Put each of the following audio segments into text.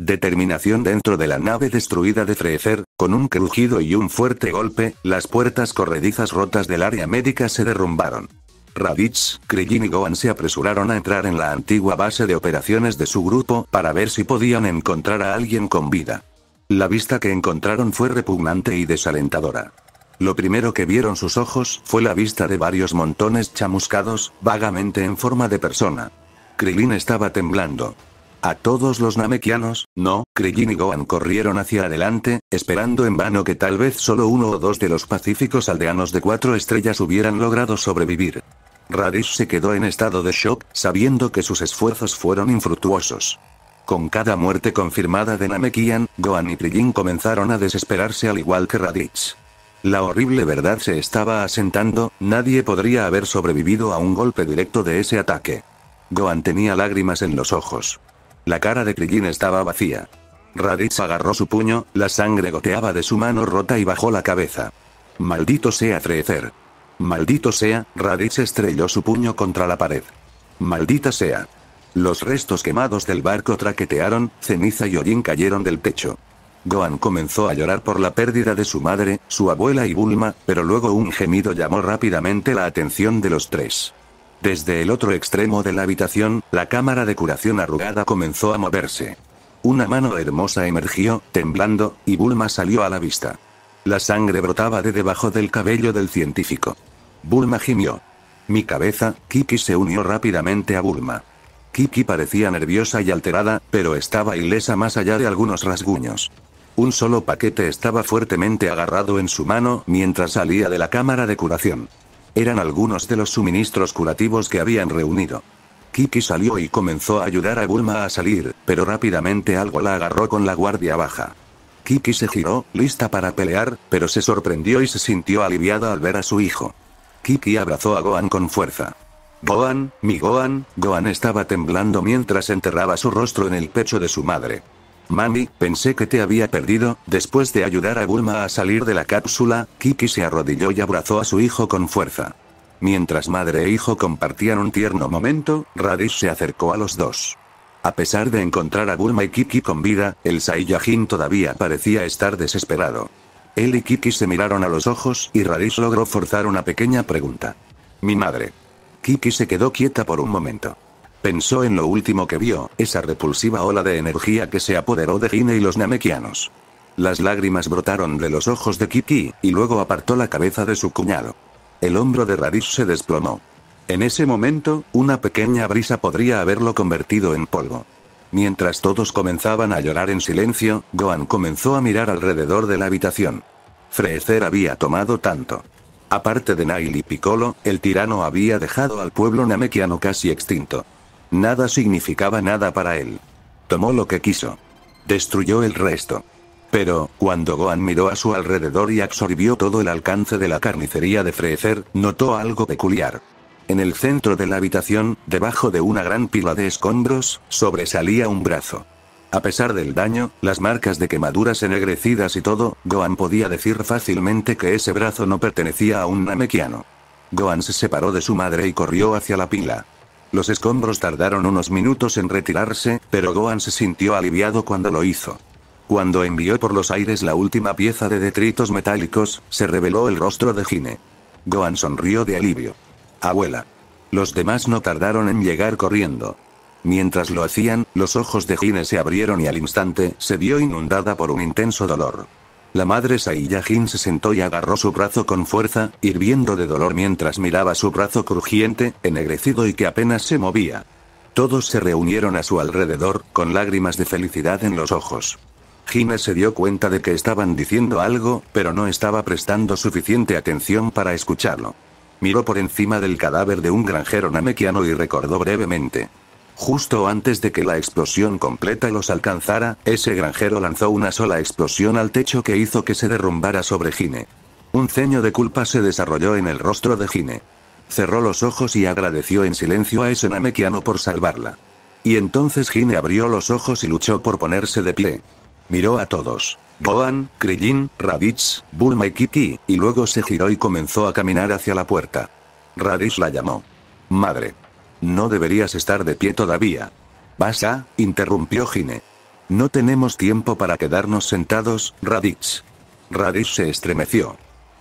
determinación dentro de la nave destruida de Frecer, con un crujido y un fuerte golpe, las puertas corredizas rotas del área médica se derrumbaron. Raditz, Krillin y Gohan se apresuraron a entrar en la antigua base de operaciones de su grupo para ver si podían encontrar a alguien con vida. La vista que encontraron fue repugnante y desalentadora. Lo primero que vieron sus ojos fue la vista de varios montones chamuscados, vagamente en forma de persona. Krillin estaba temblando. A todos los namekianos, no, Krillin y Gohan corrieron hacia adelante, esperando en vano que tal vez solo uno o dos de los pacíficos aldeanos de cuatro estrellas hubieran logrado sobrevivir. Radish se quedó en estado de shock, sabiendo que sus esfuerzos fueron infructuosos. Con cada muerte confirmada de Namekian, Gohan y Krillin comenzaron a desesperarse al igual que Radish. La horrible verdad se estaba asentando, nadie podría haber sobrevivido a un golpe directo de ese ataque. Gohan tenía lágrimas en los ojos. La cara de Krillin estaba vacía. Raditz agarró su puño, la sangre goteaba de su mano rota y bajó la cabeza. Maldito sea Freezer. Maldito sea, Raditz estrelló su puño contra la pared. Maldita sea. Los restos quemados del barco traquetearon, Ceniza y hollín cayeron del techo. Gohan comenzó a llorar por la pérdida de su madre, su abuela y Bulma, pero luego un gemido llamó rápidamente la atención de los tres. Desde el otro extremo de la habitación, la cámara de curación arrugada comenzó a moverse. Una mano hermosa emergió, temblando, y Bulma salió a la vista. La sangre brotaba de debajo del cabello del científico. Bulma gimió. Mi cabeza, Kiki se unió rápidamente a Bulma. Kiki parecía nerviosa y alterada, pero estaba ilesa más allá de algunos rasguños. Un solo paquete estaba fuertemente agarrado en su mano mientras salía de la cámara de curación. Eran algunos de los suministros curativos que habían reunido. Kiki salió y comenzó a ayudar a Bulma a salir, pero rápidamente algo la agarró con la guardia baja. Kiki se giró, lista para pelear, pero se sorprendió y se sintió aliviada al ver a su hijo. Kiki abrazó a Gohan con fuerza. Gohan, mi Gohan, Gohan estaba temblando mientras enterraba su rostro en el pecho de su madre. Mami, pensé que te había perdido. Después de ayudar a Bulma a salir de la cápsula, Kiki se arrodilló y abrazó a su hijo con fuerza. Mientras madre e hijo compartían un tierno momento, Radish se acercó a los dos. A pesar de encontrar a Bulma y Kiki con vida, el Saiyajin todavía parecía estar desesperado. Él y Kiki se miraron a los ojos y Radish logró forzar una pequeña pregunta. Mi madre. Kiki se quedó quieta por un momento. Pensó en lo último que vio, esa repulsiva ola de energía que se apoderó de Gine y los Namekianos. Las lágrimas brotaron de los ojos de Kiki, y luego apartó la cabeza de su cuñado. El hombro de Radish se desplomó. En ese momento, una pequeña brisa podría haberlo convertido en polvo. Mientras todos comenzaban a llorar en silencio, Gohan comenzó a mirar alrededor de la habitación. Frecer había tomado tanto. Aparte de Nail y Piccolo, el tirano había dejado al pueblo namekiano casi extinto. Nada significaba nada para él. Tomó lo que quiso. Destruyó el resto. Pero, cuando Gohan miró a su alrededor y absorbió todo el alcance de la carnicería de Frecer, notó algo peculiar. En el centro de la habitación, debajo de una gran pila de escombros, sobresalía un brazo. A pesar del daño, las marcas de quemaduras ennegrecidas y todo, Gohan podía decir fácilmente que ese brazo no pertenecía a un Namekiano. Gohan se separó de su madre y corrió hacia la pila. Los escombros tardaron unos minutos en retirarse, pero Gohan se sintió aliviado cuando lo hizo. Cuando envió por los aires la última pieza de detritos metálicos, se reveló el rostro de Gine. Gohan sonrió de alivio. Abuela. Los demás no tardaron en llegar corriendo. Mientras lo hacían, los ojos de Gine se abrieron y al instante se vio inundada por un intenso dolor. La madre Saiyajin se sentó y agarró su brazo con fuerza, hirviendo de dolor mientras miraba su brazo crujiente, ennegrecido y que apenas se movía. Todos se reunieron a su alrededor, con lágrimas de felicidad en los ojos. Jin se dio cuenta de que estaban diciendo algo, pero no estaba prestando suficiente atención para escucharlo. Miró por encima del cadáver de un granjero namequiano y recordó brevemente. Justo antes de que la explosión completa los alcanzara, ese granjero lanzó una sola explosión al techo que hizo que se derrumbara sobre Gine. Un ceño de culpa se desarrolló en el rostro de Gine. Cerró los ojos y agradeció en silencio a ese namekiano por salvarla. Y entonces Gine abrió los ojos y luchó por ponerse de pie. Miró a todos. Boan, Krillin, Raditz, Bulma y Kiki, y luego se giró y comenzó a caminar hacia la puerta. Raditz la llamó. Madre. No deberías estar de pie todavía. a, interrumpió Gine. No tenemos tiempo para quedarnos sentados, Raditz. Raditz se estremeció.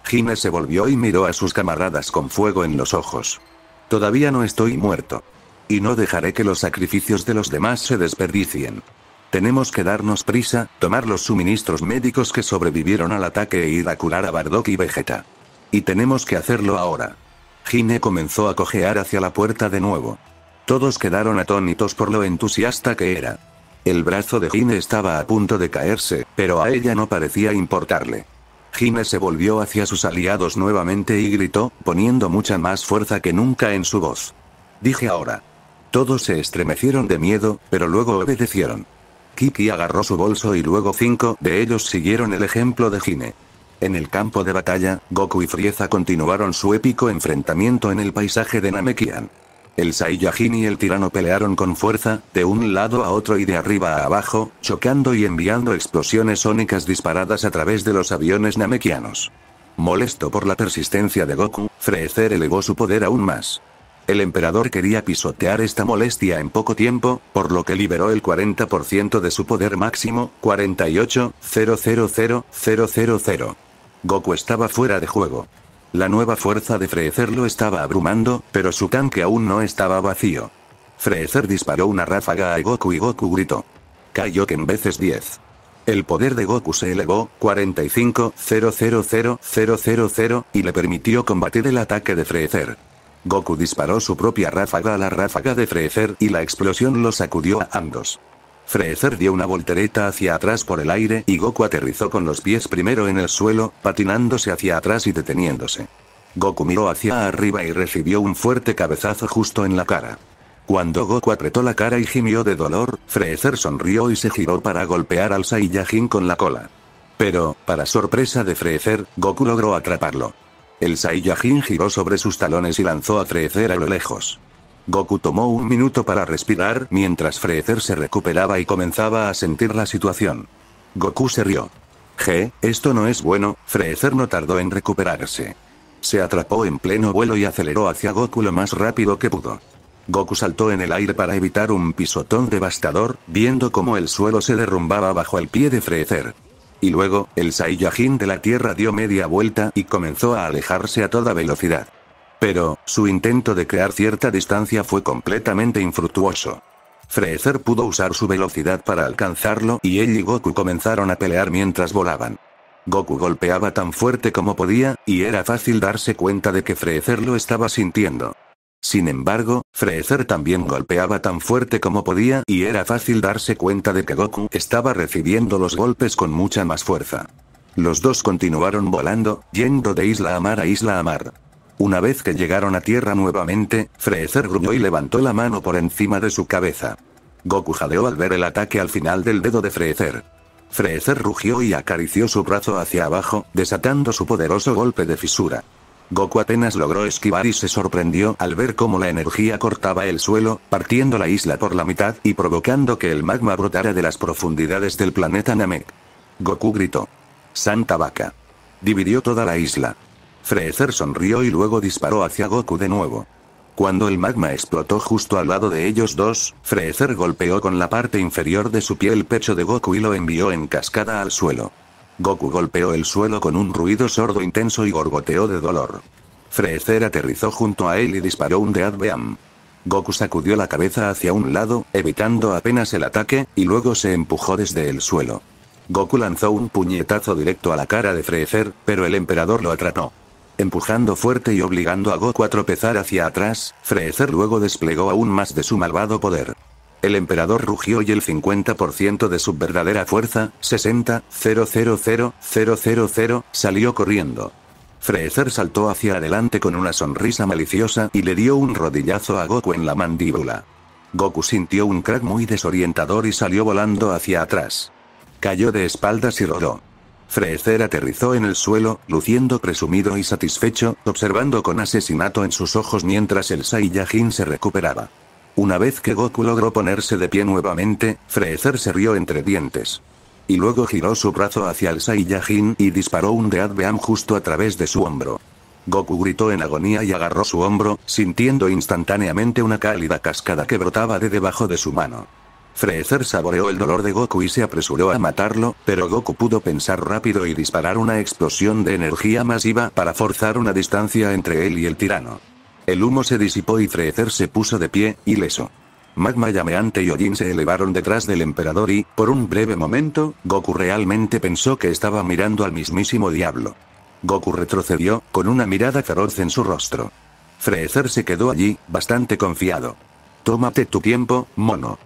Gine se volvió y miró a sus camaradas con fuego en los ojos. Todavía no estoy muerto. Y no dejaré que los sacrificios de los demás se desperdicien. Tenemos que darnos prisa, tomar los suministros médicos que sobrevivieron al ataque e ir a curar a Bardock y Vegeta. Y tenemos que hacerlo ahora. Gine comenzó a cojear hacia la puerta de nuevo. Todos quedaron atónitos por lo entusiasta que era. El brazo de Gine estaba a punto de caerse, pero a ella no parecía importarle. Gine se volvió hacia sus aliados nuevamente y gritó, poniendo mucha más fuerza que nunca en su voz. Dije ahora. Todos se estremecieron de miedo, pero luego obedecieron. Kiki agarró su bolso y luego cinco de ellos siguieron el ejemplo de Gine. En el campo de batalla, Goku y Frieza continuaron su épico enfrentamiento en el paisaje de Namekian. El Saiyajin y el tirano pelearon con fuerza, de un lado a otro y de arriba a abajo, chocando y enviando explosiones sónicas disparadas a través de los aviones namekianos. Molesto por la persistencia de Goku, Freezer elevó su poder aún más. El emperador quería pisotear esta molestia en poco tiempo, por lo que liberó el 40% de su poder máximo, 48, Goku estaba fuera de juego. La nueva fuerza de Freezer lo estaba abrumando, pero su tanque aún no estaba vacío. Freezer disparó una ráfaga a Goku y Goku gritó. en veces 10. El poder de Goku se elevó, 45 y le permitió combatir el ataque de Freezer. Goku disparó su propia ráfaga a la ráfaga de Freezer y la explosión lo sacudió a ambos. Frezer dio una voltereta hacia atrás por el aire y Goku aterrizó con los pies primero en el suelo, patinándose hacia atrás y deteniéndose. Goku miró hacia arriba y recibió un fuerte cabezazo justo en la cara. Cuando Goku apretó la cara y gimió de dolor, Frezer sonrió y se giró para golpear al Saiyajin con la cola. Pero, para sorpresa de Freezer, Goku logró atraparlo. El Saiyajin giró sobre sus talones y lanzó a Freezer a lo lejos. Goku tomó un minuto para respirar mientras Freezer se recuperaba y comenzaba a sentir la situación. Goku se rió. Je, esto no es bueno, Freezer no tardó en recuperarse. Se atrapó en pleno vuelo y aceleró hacia Goku lo más rápido que pudo. Goku saltó en el aire para evitar un pisotón devastador, viendo cómo el suelo se derrumbaba bajo el pie de Freezer. Y luego, el Saiyajin de la Tierra dio media vuelta y comenzó a alejarse a toda velocidad. Pero, su intento de crear cierta distancia fue completamente infructuoso. Freezer pudo usar su velocidad para alcanzarlo y él y Goku comenzaron a pelear mientras volaban. Goku golpeaba tan fuerte como podía, y era fácil darse cuenta de que Freezer lo estaba sintiendo. Sin embargo, Freezer también golpeaba tan fuerte como podía y era fácil darse cuenta de que Goku estaba recibiendo los golpes con mucha más fuerza. Los dos continuaron volando, yendo de isla a mar a isla a mar. Una vez que llegaron a tierra nuevamente, Freezer gruñó y levantó la mano por encima de su cabeza. Goku jadeó al ver el ataque al final del dedo de Freezer. Freezer rugió y acarició su brazo hacia abajo, desatando su poderoso golpe de fisura. Goku apenas logró esquivar y se sorprendió al ver cómo la energía cortaba el suelo, partiendo la isla por la mitad y provocando que el magma brotara de las profundidades del planeta Namek. Goku gritó. Santa vaca. Dividió toda la isla. Freezer sonrió y luego disparó hacia Goku de nuevo. Cuando el magma explotó justo al lado de ellos dos, Freezer golpeó con la parte inferior de su pie el pecho de Goku y lo envió en cascada al suelo. Goku golpeó el suelo con un ruido sordo intenso y gorgoteó de dolor. Freezer aterrizó junto a él y disparó un Dead Beam. Goku sacudió la cabeza hacia un lado, evitando apenas el ataque, y luego se empujó desde el suelo. Goku lanzó un puñetazo directo a la cara de Freezer, pero el emperador lo atrapó empujando fuerte y obligando a Goku a tropezar hacia atrás, Freezer luego desplegó aún más de su malvado poder. El emperador rugió y el 50% de su verdadera fuerza, 60, 000, 000, salió corriendo. Freezer saltó hacia adelante con una sonrisa maliciosa y le dio un rodillazo a Goku en la mandíbula. Goku sintió un crack muy desorientador y salió volando hacia atrás. Cayó de espaldas y rodó. Freecer aterrizó en el suelo, luciendo presumido y satisfecho, observando con asesinato en sus ojos mientras el Saiyajin se recuperaba. Una vez que Goku logró ponerse de pie nuevamente, Freecer se rió entre dientes. Y luego giró su brazo hacia el Saiyajin y disparó un Dead Beam justo a través de su hombro. Goku gritó en agonía y agarró su hombro, sintiendo instantáneamente una cálida cascada que brotaba de debajo de su mano. Freecer saboreó el dolor de Goku y se apresuró a matarlo, pero Goku pudo pensar rápido y disparar una explosión de energía masiva para forzar una distancia entre él y el tirano. El humo se disipó y Freecer se puso de pie, ileso. Magma llameante y Ojin se elevaron detrás del emperador y, por un breve momento, Goku realmente pensó que estaba mirando al mismísimo diablo. Goku retrocedió, con una mirada feroz en su rostro. Freecer se quedó allí, bastante confiado. Tómate tu tiempo, mono.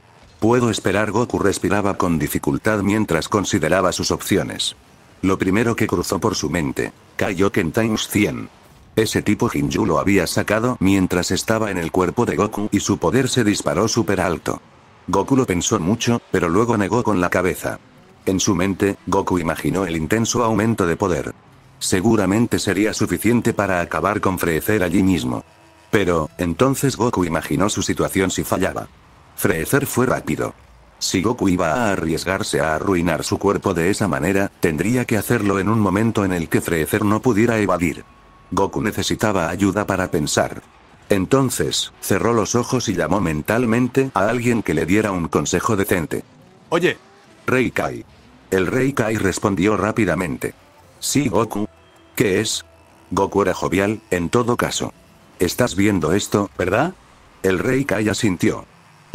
Puedo esperar Goku respiraba con dificultad mientras consideraba sus opciones. Lo primero que cruzó por su mente. Kaioken Times 100. Ese tipo Jinju lo había sacado mientras estaba en el cuerpo de Goku y su poder se disparó súper alto. Goku lo pensó mucho, pero luego negó con la cabeza. En su mente, Goku imaginó el intenso aumento de poder. Seguramente sería suficiente para acabar con frecer allí mismo. Pero, entonces Goku imaginó su situación si fallaba. Freezer fue rápido. Si Goku iba a arriesgarse a arruinar su cuerpo de esa manera, tendría que hacerlo en un momento en el que Freezer no pudiera evadir. Goku necesitaba ayuda para pensar. Entonces, cerró los ojos y llamó mentalmente a alguien que le diera un consejo decente. Oye. Rey Kai. El Rey Kai respondió rápidamente. Sí, Goku. ¿Qué es? Goku era jovial, en todo caso. Estás viendo esto, ¿verdad? El Rey Kai asintió.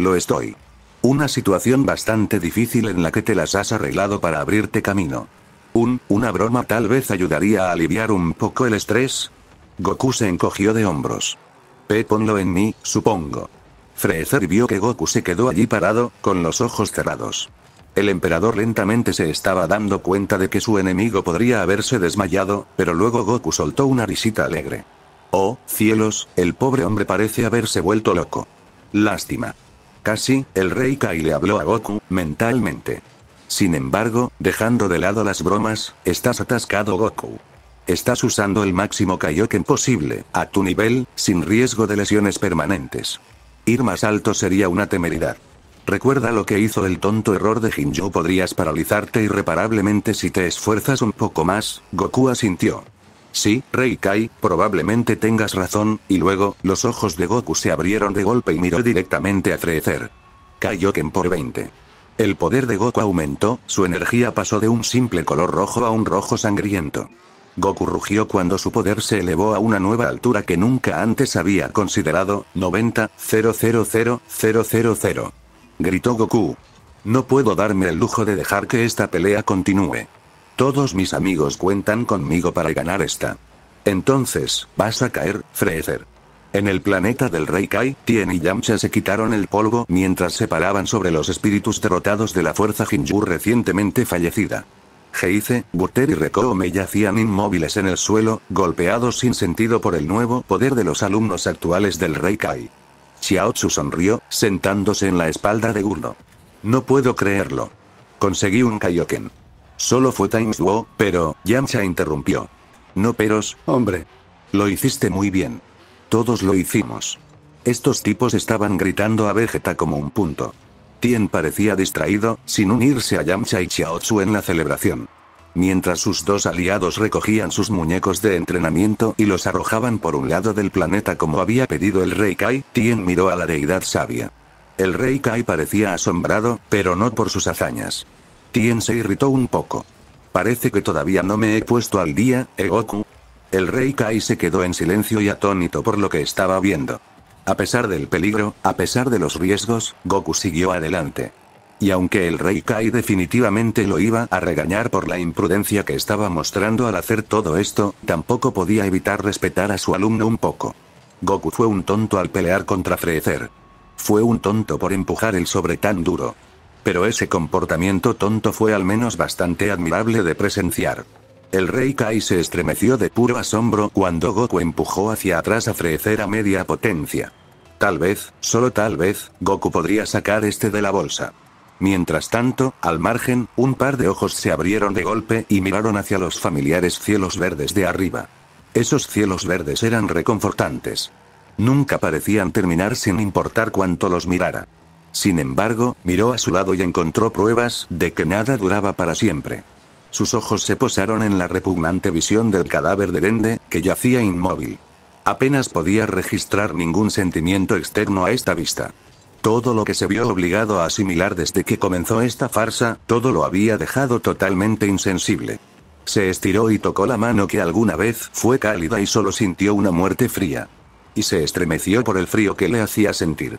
Lo estoy. Una situación bastante difícil en la que te las has arreglado para abrirte camino. Un, una broma tal vez ayudaría a aliviar un poco el estrés. Goku se encogió de hombros. peponlo ponlo en mí, supongo. Frezer vio que Goku se quedó allí parado, con los ojos cerrados. El emperador lentamente se estaba dando cuenta de que su enemigo podría haberse desmayado, pero luego Goku soltó una risita alegre. Oh, cielos, el pobre hombre parece haberse vuelto loco. Lástima. Casi, el rey Kai le habló a Goku, mentalmente. Sin embargo, dejando de lado las bromas, estás atascado Goku. Estás usando el máximo Kaioken posible, a tu nivel, sin riesgo de lesiones permanentes. Ir más alto sería una temeridad. Recuerda lo que hizo el tonto error de Hinjo podrías paralizarte irreparablemente si te esfuerzas un poco más, Goku asintió. Sí, Rey Kai, probablemente tengas razón, y luego, los ojos de Goku se abrieron de golpe y miró directamente a Freezer. Kaioken por 20. El poder de Goku aumentó, su energía pasó de un simple color rojo a un rojo sangriento. Goku rugió cuando su poder se elevó a una nueva altura que nunca antes había considerado, 90, Gritó Goku. No puedo darme el lujo de dejar que esta pelea continúe. Todos mis amigos cuentan conmigo para ganar esta. Entonces, vas a caer, Freezer. En el planeta del Rey Kai, Tien y Yamcha se quitaron el polvo mientras se paraban sobre los espíritus derrotados de la fuerza Jinju recientemente fallecida. Heize, Butter y me yacían inmóviles en el suelo, golpeados sin sentido por el nuevo poder de los alumnos actuales del Rey Kai. Xiaotsu sonrió, sentándose en la espalda de uno. No puedo creerlo. Conseguí un Kaioken. Solo fue Times Wow, pero, Yamcha interrumpió. No peros, hombre. Lo hiciste muy bien. Todos lo hicimos. Estos tipos estaban gritando a Vegeta como un punto. Tien parecía distraído, sin unirse a Yamcha y Xiaotsu en la celebración. Mientras sus dos aliados recogían sus muñecos de entrenamiento y los arrojaban por un lado del planeta como había pedido el rey Kai, Tien miró a la deidad sabia. El rey Kai parecía asombrado, pero no por sus hazañas. Tien se irritó un poco. Parece que todavía no me he puesto al día, Goku? El rey Kai se quedó en silencio y atónito por lo que estaba viendo. A pesar del peligro, a pesar de los riesgos, Goku siguió adelante. Y aunque el rey Kai definitivamente lo iba a regañar por la imprudencia que estaba mostrando al hacer todo esto, tampoco podía evitar respetar a su alumno un poco. Goku fue un tonto al pelear contra Freezer. Fue un tonto por empujar el sobre tan duro. Pero ese comportamiento tonto fue al menos bastante admirable de presenciar. El rey Kai se estremeció de puro asombro cuando Goku empujó hacia atrás a frecer a media potencia. Tal vez, solo tal vez, Goku podría sacar este de la bolsa. Mientras tanto, al margen, un par de ojos se abrieron de golpe y miraron hacia los familiares cielos verdes de arriba. Esos cielos verdes eran reconfortantes. Nunca parecían terminar sin importar cuánto los mirara. Sin embargo, miró a su lado y encontró pruebas de que nada duraba para siempre. Sus ojos se posaron en la repugnante visión del cadáver de Dende, que yacía inmóvil. Apenas podía registrar ningún sentimiento externo a esta vista. Todo lo que se vio obligado a asimilar desde que comenzó esta farsa, todo lo había dejado totalmente insensible. Se estiró y tocó la mano que alguna vez fue cálida y solo sintió una muerte fría. Y se estremeció por el frío que le hacía sentir.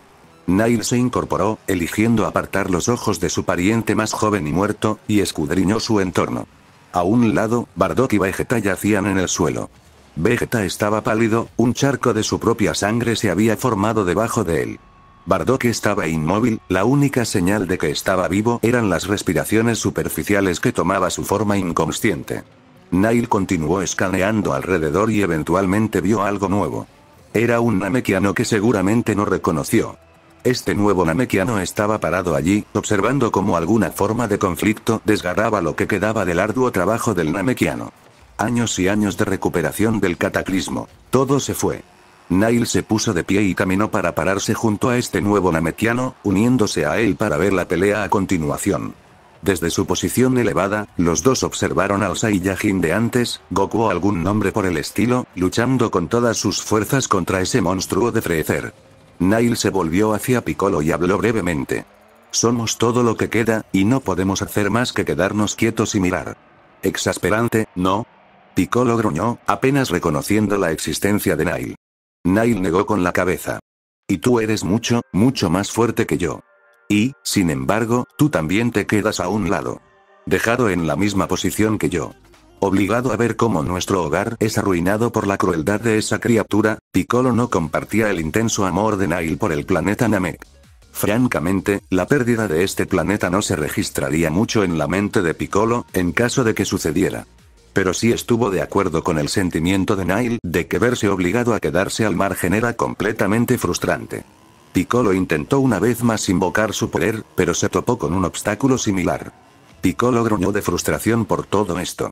Nail se incorporó, eligiendo apartar los ojos de su pariente más joven y muerto, y escudriñó su entorno. A un lado, Bardock y Vegeta yacían en el suelo. Vegeta estaba pálido, un charco de su propia sangre se había formado debajo de él. Bardock estaba inmóvil, la única señal de que estaba vivo eran las respiraciones superficiales que tomaba su forma inconsciente. Nail continuó escaneando alrededor y eventualmente vio algo nuevo. Era un namekiano que seguramente no reconoció. Este nuevo namekiano estaba parado allí, observando cómo alguna forma de conflicto desgarraba lo que quedaba del arduo trabajo del namekiano. Años y años de recuperación del cataclismo. Todo se fue. Nail se puso de pie y caminó para pararse junto a este nuevo namekiano, uniéndose a él para ver la pelea a continuación. Desde su posición elevada, los dos observaron al Saiyajin de antes, Goku o algún nombre por el estilo, luchando con todas sus fuerzas contra ese monstruo de frecer. Nail se volvió hacia Piccolo y habló brevemente. Somos todo lo que queda, y no podemos hacer más que quedarnos quietos y mirar. Exasperante, ¿no? Piccolo gruñó, apenas reconociendo la existencia de Nail. Nail negó con la cabeza. Y tú eres mucho, mucho más fuerte que yo. Y, sin embargo, tú también te quedas a un lado. Dejado en la misma posición que yo. Obligado a ver cómo nuestro hogar es arruinado por la crueldad de esa criatura, Piccolo no compartía el intenso amor de Nail por el planeta Namek. Francamente, la pérdida de este planeta no se registraría mucho en la mente de Piccolo, en caso de que sucediera. Pero sí estuvo de acuerdo con el sentimiento de Nail de que verse obligado a quedarse al margen era completamente frustrante. Piccolo intentó una vez más invocar su poder, pero se topó con un obstáculo similar. Piccolo gruñó de frustración por todo esto.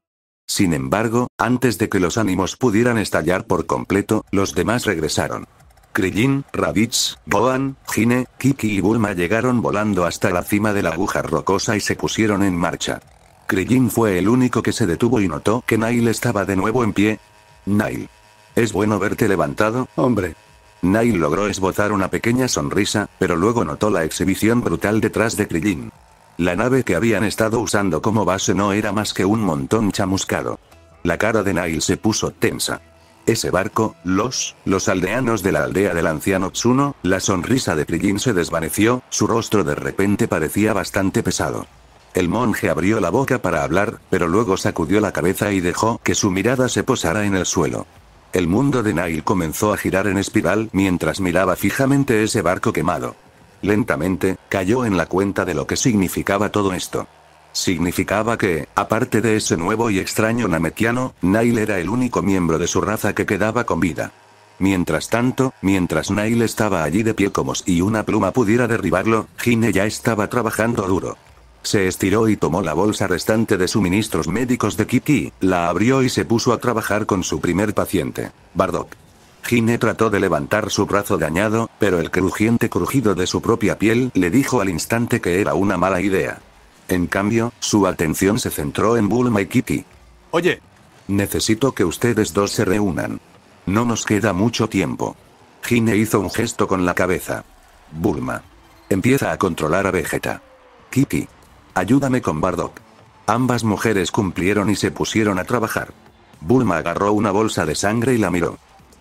Sin embargo, antes de que los ánimos pudieran estallar por completo, los demás regresaron. Krillin, Raditz, Boan, Gine, Kiki y Bulma llegaron volando hasta la cima de la aguja rocosa y se pusieron en marcha. Krillin fue el único que se detuvo y notó que Nail estaba de nuevo en pie. Nail. Es bueno verte levantado, hombre. Nail logró esbozar una pequeña sonrisa, pero luego notó la exhibición brutal detrás de Krillin. La nave que habían estado usando como base no era más que un montón chamuscado. La cara de Nail se puso tensa. Ese barco, los, los aldeanos de la aldea del anciano Tsuno, la sonrisa de Priggin se desvaneció, su rostro de repente parecía bastante pesado. El monje abrió la boca para hablar, pero luego sacudió la cabeza y dejó que su mirada se posara en el suelo. El mundo de Nail comenzó a girar en espiral mientras miraba fijamente ese barco quemado. Lentamente, cayó en la cuenta de lo que significaba todo esto. Significaba que, aparte de ese nuevo y extraño nametiano, Nail era el único miembro de su raza que quedaba con vida. Mientras tanto, mientras Nail estaba allí de pie como si una pluma pudiera derribarlo, Gine ya estaba trabajando duro. Se estiró y tomó la bolsa restante de suministros médicos de Kiki, la abrió y se puso a trabajar con su primer paciente, Bardock. Gine trató de levantar su brazo dañado, pero el crujiente crujido de su propia piel le dijo al instante que era una mala idea. En cambio, su atención se centró en Bulma y Kitty. Oye. Necesito que ustedes dos se reúnan. No nos queda mucho tiempo. Gine hizo un gesto con la cabeza. Bulma. Empieza a controlar a Vegeta. Kitty. Ayúdame con Bardock. Ambas mujeres cumplieron y se pusieron a trabajar. Bulma agarró una bolsa de sangre y la miró.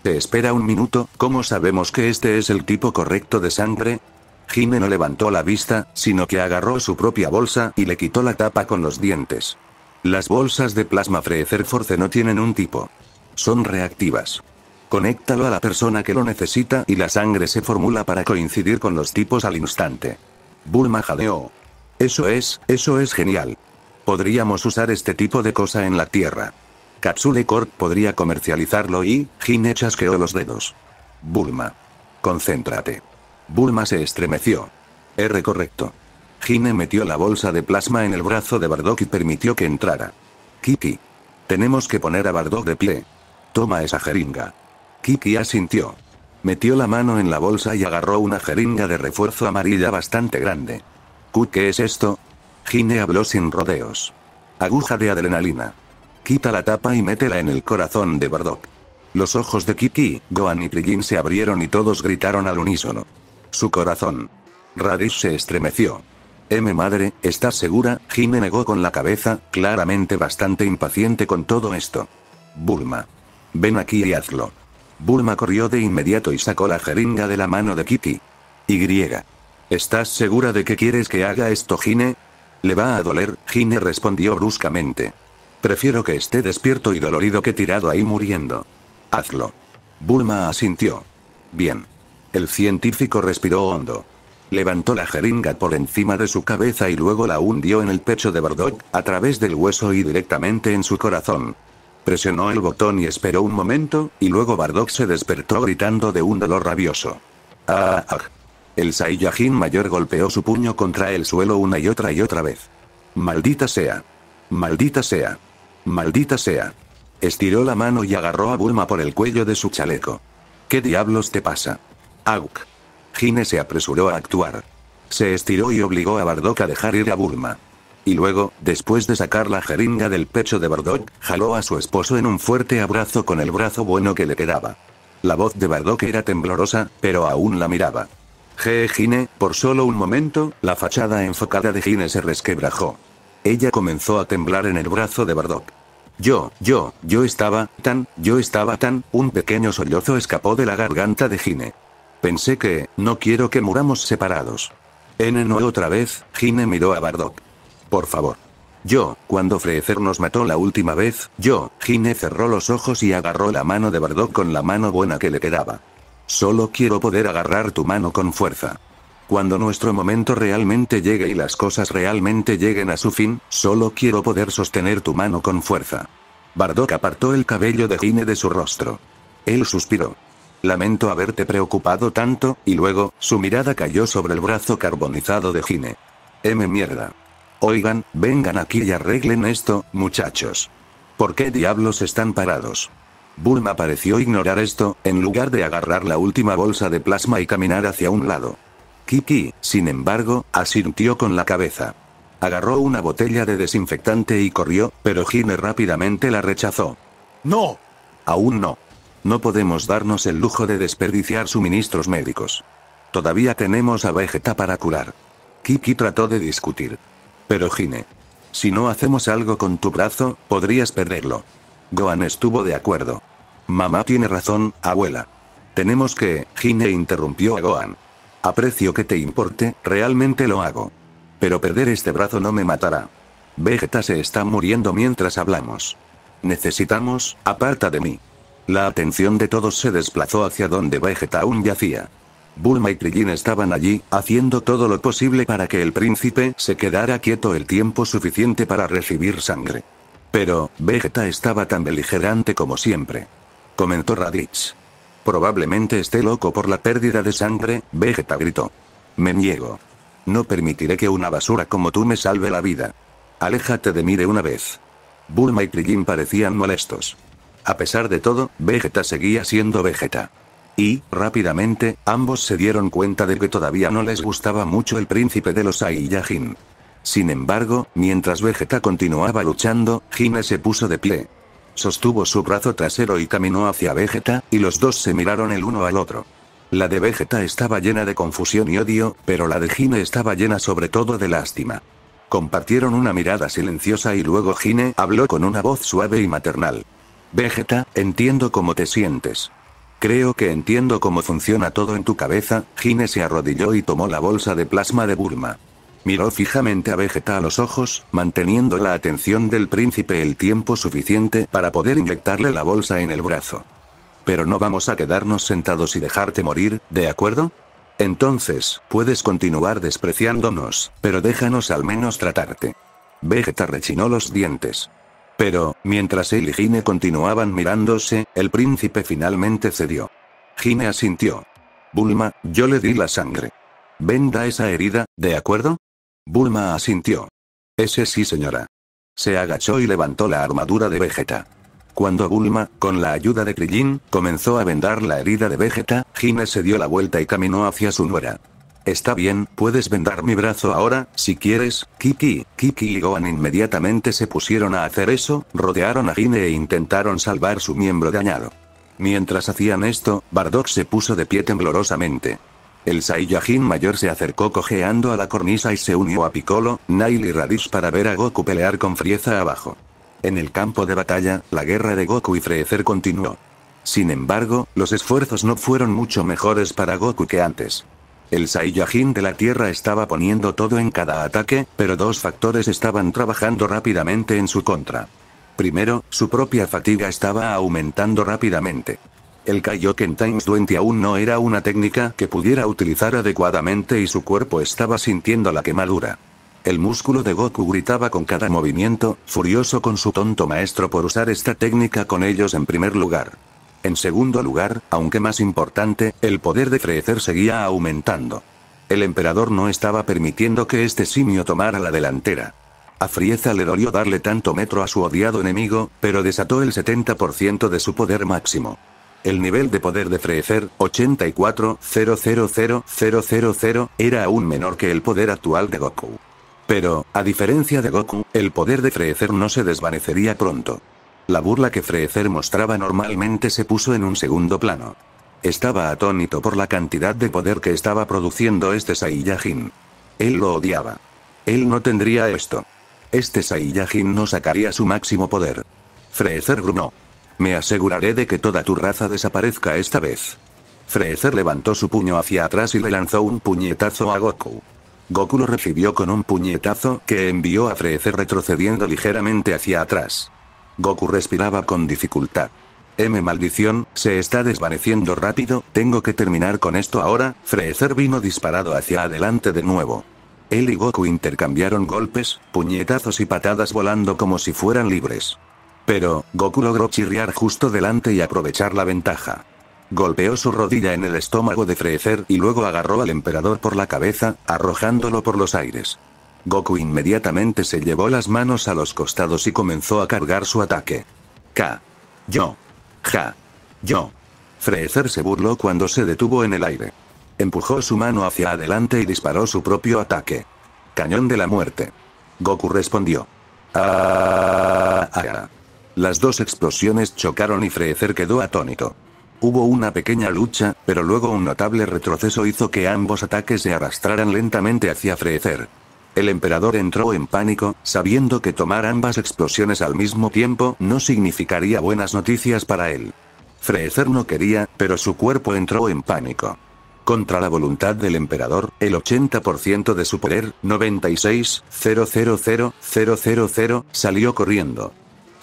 Se espera un minuto, ¿cómo sabemos que este es el tipo correcto de sangre? Jime no levantó la vista, sino que agarró su propia bolsa y le quitó la tapa con los dientes. Las bolsas de plasma force no tienen un tipo. Son reactivas. Conéctalo a la persona que lo necesita y la sangre se formula para coincidir con los tipos al instante. Bulma jadeó. Eso es, eso es genial. Podríamos usar este tipo de cosa en la Tierra. Capsule Corp podría comercializarlo y, Gine chasqueó los dedos. Bulma. Concéntrate. Bulma se estremeció. R correcto. Gine metió la bolsa de plasma en el brazo de Bardock y permitió que entrara. Kiki. Tenemos que poner a Bardock de pie. Toma esa jeringa. Kiki asintió. Metió la mano en la bolsa y agarró una jeringa de refuerzo amarilla bastante grande. ¿Qué es esto? Gine habló sin rodeos. Aguja de adrenalina. Quita la tapa y métela en el corazón de Bardock. Los ojos de Kiki, Gohan y Trillin se abrieron y todos gritaron al unísono. Su corazón. Radish se estremeció. M madre, ¿estás segura? Hine negó con la cabeza, claramente bastante impaciente con todo esto. Bulma. Ven aquí y hazlo. Bulma corrió de inmediato y sacó la jeringa de la mano de Kiki. Y. ¿Estás segura de que quieres que haga esto, Gine? Le va a doler, Gine respondió bruscamente. Prefiero que esté despierto y dolorido que tirado ahí muriendo. Hazlo. Bulma asintió. Bien. El científico respiró hondo. Levantó la jeringa por encima de su cabeza y luego la hundió en el pecho de Bardock, a través del hueso y directamente en su corazón. Presionó el botón y esperó un momento, y luego Bardock se despertó gritando de un dolor rabioso. ¡Ah! ah, El Saiyajin mayor golpeó su puño contra el suelo una y otra y otra vez. Maldita sea. Maldita sea. Maldita sea. Estiró la mano y agarró a Bulma por el cuello de su chaleco. ¿Qué diablos te pasa? Auk. Gine se apresuró a actuar. Se estiró y obligó a Bardock a dejar ir a Bulma. Y luego, después de sacar la jeringa del pecho de Bardock, jaló a su esposo en un fuerte abrazo con el brazo bueno que le quedaba. La voz de Bardock era temblorosa, pero aún la miraba. Je Gine, por solo un momento, la fachada enfocada de Gine se resquebrajó. Ella comenzó a temblar en el brazo de Bardock. Yo, yo, yo estaba tan, yo estaba tan, un pequeño sollozo escapó de la garganta de Gine. Pensé que, no quiero que muramos separados. En no otra vez, Gine miró a Bardock. Por favor. Yo, cuando Freezer nos mató la última vez, yo, Gine cerró los ojos y agarró la mano de Bardock con la mano buena que le quedaba. Solo quiero poder agarrar tu mano con fuerza. Cuando nuestro momento realmente llegue y las cosas realmente lleguen a su fin, solo quiero poder sostener tu mano con fuerza. Bardock apartó el cabello de Gine de su rostro. Él suspiró. Lamento haberte preocupado tanto, y luego, su mirada cayó sobre el brazo carbonizado de Gine. M mierda. Oigan, vengan aquí y arreglen esto, muchachos. ¿Por qué diablos están parados? Bulma pareció ignorar esto, en lugar de agarrar la última bolsa de plasma y caminar hacia un lado. Kiki, sin embargo, asintió con la cabeza. Agarró una botella de desinfectante y corrió, pero Gine rápidamente la rechazó. ¡No! Aún no. No podemos darnos el lujo de desperdiciar suministros médicos. Todavía tenemos a Vegeta para curar. Kiki trató de discutir. Pero Gine, Si no hacemos algo con tu brazo, podrías perderlo. Gohan estuvo de acuerdo. Mamá tiene razón, abuela. Tenemos que, Gine interrumpió a Gohan. Aprecio que te importe, realmente lo hago. Pero perder este brazo no me matará. Vegeta se está muriendo mientras hablamos. Necesitamos, aparta de mí. La atención de todos se desplazó hacia donde Vegeta aún yacía. Bulma y Krillin estaban allí, haciendo todo lo posible para que el príncipe se quedara quieto el tiempo suficiente para recibir sangre. Pero, Vegeta estaba tan beligerante como siempre. Comentó Raditz. Probablemente esté loco por la pérdida de sangre, Vegeta gritó. Me niego. No permitiré que una basura como tú me salve la vida. Aléjate de mí de una vez. Bulma y Krillin parecían molestos. A pesar de todo, Vegeta seguía siendo Vegeta. Y, rápidamente, ambos se dieron cuenta de que todavía no les gustaba mucho el príncipe de los Saiyajin. Sin embargo, mientras Vegeta continuaba luchando, Jime se puso de pie. Sostuvo su brazo trasero y caminó hacia Vegeta, y los dos se miraron el uno al otro. La de Vegeta estaba llena de confusión y odio, pero la de Gine estaba llena sobre todo de lástima. Compartieron una mirada silenciosa y luego Gine habló con una voz suave y maternal. Vegeta, entiendo cómo te sientes. Creo que entiendo cómo funciona todo en tu cabeza, Gine se arrodilló y tomó la bolsa de plasma de Burma. Miró fijamente a Vegeta a los ojos, manteniendo la atención del príncipe el tiempo suficiente para poder inyectarle la bolsa en el brazo. Pero no vamos a quedarnos sentados y dejarte morir, ¿de acuerdo? Entonces, puedes continuar despreciándonos, pero déjanos al menos tratarte. Vegeta rechinó los dientes. Pero, mientras él y Gine continuaban mirándose, el príncipe finalmente cedió. Gine asintió. Bulma, yo le di la sangre. Venda esa herida, ¿de acuerdo? Bulma asintió. Ese sí señora. Se agachó y levantó la armadura de Vegeta. Cuando Bulma, con la ayuda de Krillin, comenzó a vendar la herida de Vegeta, Gine se dio la vuelta y caminó hacia su nuera. Está bien, puedes vendar mi brazo ahora, si quieres, Kiki, Kiki y Gohan inmediatamente se pusieron a hacer eso, rodearon a Gine e intentaron salvar su miembro dañado. Mientras hacían esto, Bardock se puso de pie temblorosamente. El Saiyajin mayor se acercó cojeando a la cornisa y se unió a Piccolo, Nail y Raditz para ver a Goku pelear con Frieza abajo. En el campo de batalla, la guerra de Goku y Frecer continuó. Sin embargo, los esfuerzos no fueron mucho mejores para Goku que antes. El Saiyajin de la Tierra estaba poniendo todo en cada ataque, pero dos factores estaban trabajando rápidamente en su contra. Primero, su propia fatiga estaba aumentando rápidamente. El Kaioken Times 20 aún no era una técnica que pudiera utilizar adecuadamente y su cuerpo estaba sintiendo la quemadura. El músculo de Goku gritaba con cada movimiento, furioso con su tonto maestro por usar esta técnica con ellos en primer lugar. En segundo lugar, aunque más importante, el poder de crecer seguía aumentando. El emperador no estaba permitiendo que este simio tomara la delantera. A Frieza le dolió darle tanto metro a su odiado enemigo, pero desató el 70% de su poder máximo. El nivel de poder de Freezer, 84.000000, era aún menor que el poder actual de Goku. Pero, a diferencia de Goku, el poder de Freezer no se desvanecería pronto. La burla que Freezer mostraba normalmente se puso en un segundo plano. Estaba atónito por la cantidad de poder que estaba produciendo este Saiyajin. Él lo odiaba. Él no tendría esto. Este Saiyajin no sacaría su máximo poder. Freezer grunó. Me aseguraré de que toda tu raza desaparezca esta vez. Freezer levantó su puño hacia atrás y le lanzó un puñetazo a Goku. Goku lo recibió con un puñetazo que envió a Freezer retrocediendo ligeramente hacia atrás. Goku respiraba con dificultad. M maldición, se está desvaneciendo rápido, tengo que terminar con esto ahora, Freezer vino disparado hacia adelante de nuevo. Él y Goku intercambiaron golpes, puñetazos y patadas volando como si fueran libres. Pero, Goku logró chirriar justo delante y aprovechar la ventaja. Golpeó su rodilla en el estómago de Freezer y luego agarró al emperador por la cabeza, arrojándolo por los aires. Goku inmediatamente se llevó las manos a los costados y comenzó a cargar su ataque. Ka. Yo. Ja. Yo. Freezer se burló cuando se detuvo en el aire. Empujó su mano hacia adelante y disparó su propio ataque. Cañón de la muerte. Goku respondió. ah. ah, ah, ah las dos explosiones chocaron y Freecer quedó atónito. Hubo una pequeña lucha, pero luego un notable retroceso hizo que ambos ataques se arrastraran lentamente hacia Freecer. El emperador entró en pánico, sabiendo que tomar ambas explosiones al mismo tiempo no significaría buenas noticias para él. Freecer no quería, pero su cuerpo entró en pánico. Contra la voluntad del emperador, el 80% de su poder, 96, salió corriendo.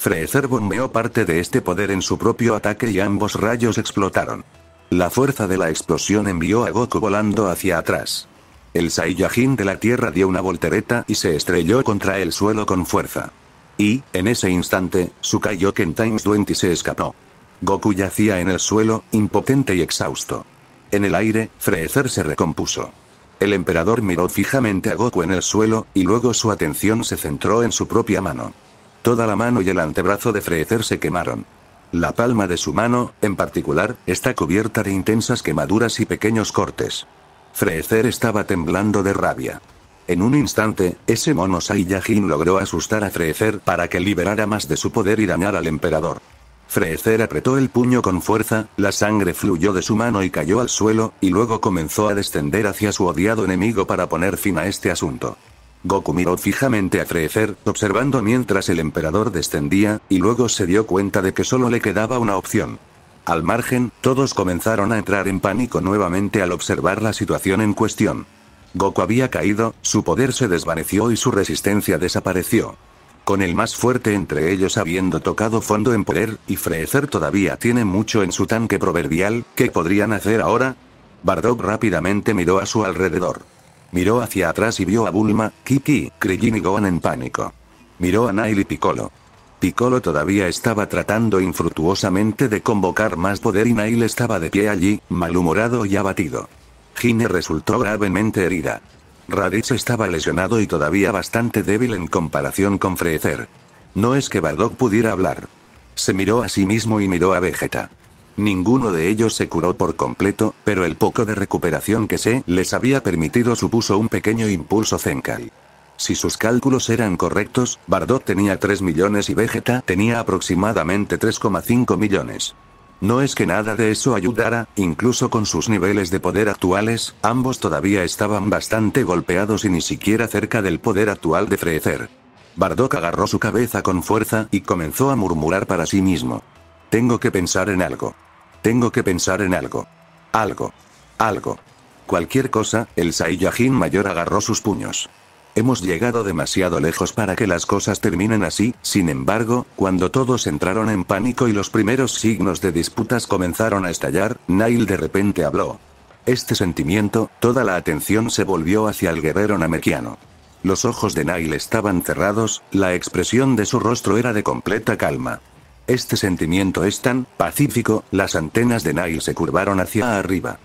Freezer bombeó parte de este poder en su propio ataque y ambos rayos explotaron. La fuerza de la explosión envió a Goku volando hacia atrás. El Saiyajin de la Tierra dio una voltereta y se estrelló contra el suelo con fuerza. Y, en ese instante, su Kaioken Times 20 se escapó. Goku yacía en el suelo, impotente y exhausto. En el aire, Freezer se recompuso. El emperador miró fijamente a Goku en el suelo, y luego su atención se centró en su propia mano. Toda la mano y el antebrazo de Freecer se quemaron. La palma de su mano, en particular, está cubierta de intensas quemaduras y pequeños cortes. Freecer estaba temblando de rabia. En un instante, ese mono Saiyajin logró asustar a Freecer para que liberara más de su poder y dañar al emperador. Freecer apretó el puño con fuerza, la sangre fluyó de su mano y cayó al suelo, y luego comenzó a descender hacia su odiado enemigo para poner fin a este asunto. Goku miró fijamente a Freezer, observando mientras el emperador descendía, y luego se dio cuenta de que solo le quedaba una opción. Al margen, todos comenzaron a entrar en pánico nuevamente al observar la situación en cuestión. Goku había caído, su poder se desvaneció y su resistencia desapareció. Con el más fuerte entre ellos habiendo tocado fondo en poder, y Freezer todavía tiene mucho en su tanque proverbial, ¿qué podrían hacer ahora? Bardock rápidamente miró a su alrededor. Miró hacia atrás y vio a Bulma, Kiki, Krillin y Gohan en pánico. Miró a Nail y Piccolo. Piccolo todavía estaba tratando infructuosamente de convocar más poder y Nail estaba de pie allí, malhumorado y abatido. Gine resultó gravemente herida. Raditz estaba lesionado y todavía bastante débil en comparación con Freezer. No es que Bardock pudiera hablar. Se miró a sí mismo y miró a Vegeta. Ninguno de ellos se curó por completo, pero el poco de recuperación que se les había permitido supuso un pequeño impulso Zenkai. Si sus cálculos eran correctos, Bardot tenía 3 millones y Vegeta tenía aproximadamente 3,5 millones. No es que nada de eso ayudara, incluso con sus niveles de poder actuales, ambos todavía estaban bastante golpeados y ni siquiera cerca del poder actual de Frecer. Bardock agarró su cabeza con fuerza y comenzó a murmurar para sí mismo. Tengo que pensar en algo. Tengo que pensar en algo. Algo. Algo. Cualquier cosa, el Saiyajin mayor agarró sus puños. Hemos llegado demasiado lejos para que las cosas terminen así, sin embargo, cuando todos entraron en pánico y los primeros signos de disputas comenzaron a estallar, Nail de repente habló. Este sentimiento, toda la atención se volvió hacia el guerrero namekiano. Los ojos de Nail estaban cerrados, la expresión de su rostro era de completa calma. Este sentimiento es tan pacífico, las antenas de Nail se curvaron hacia arriba.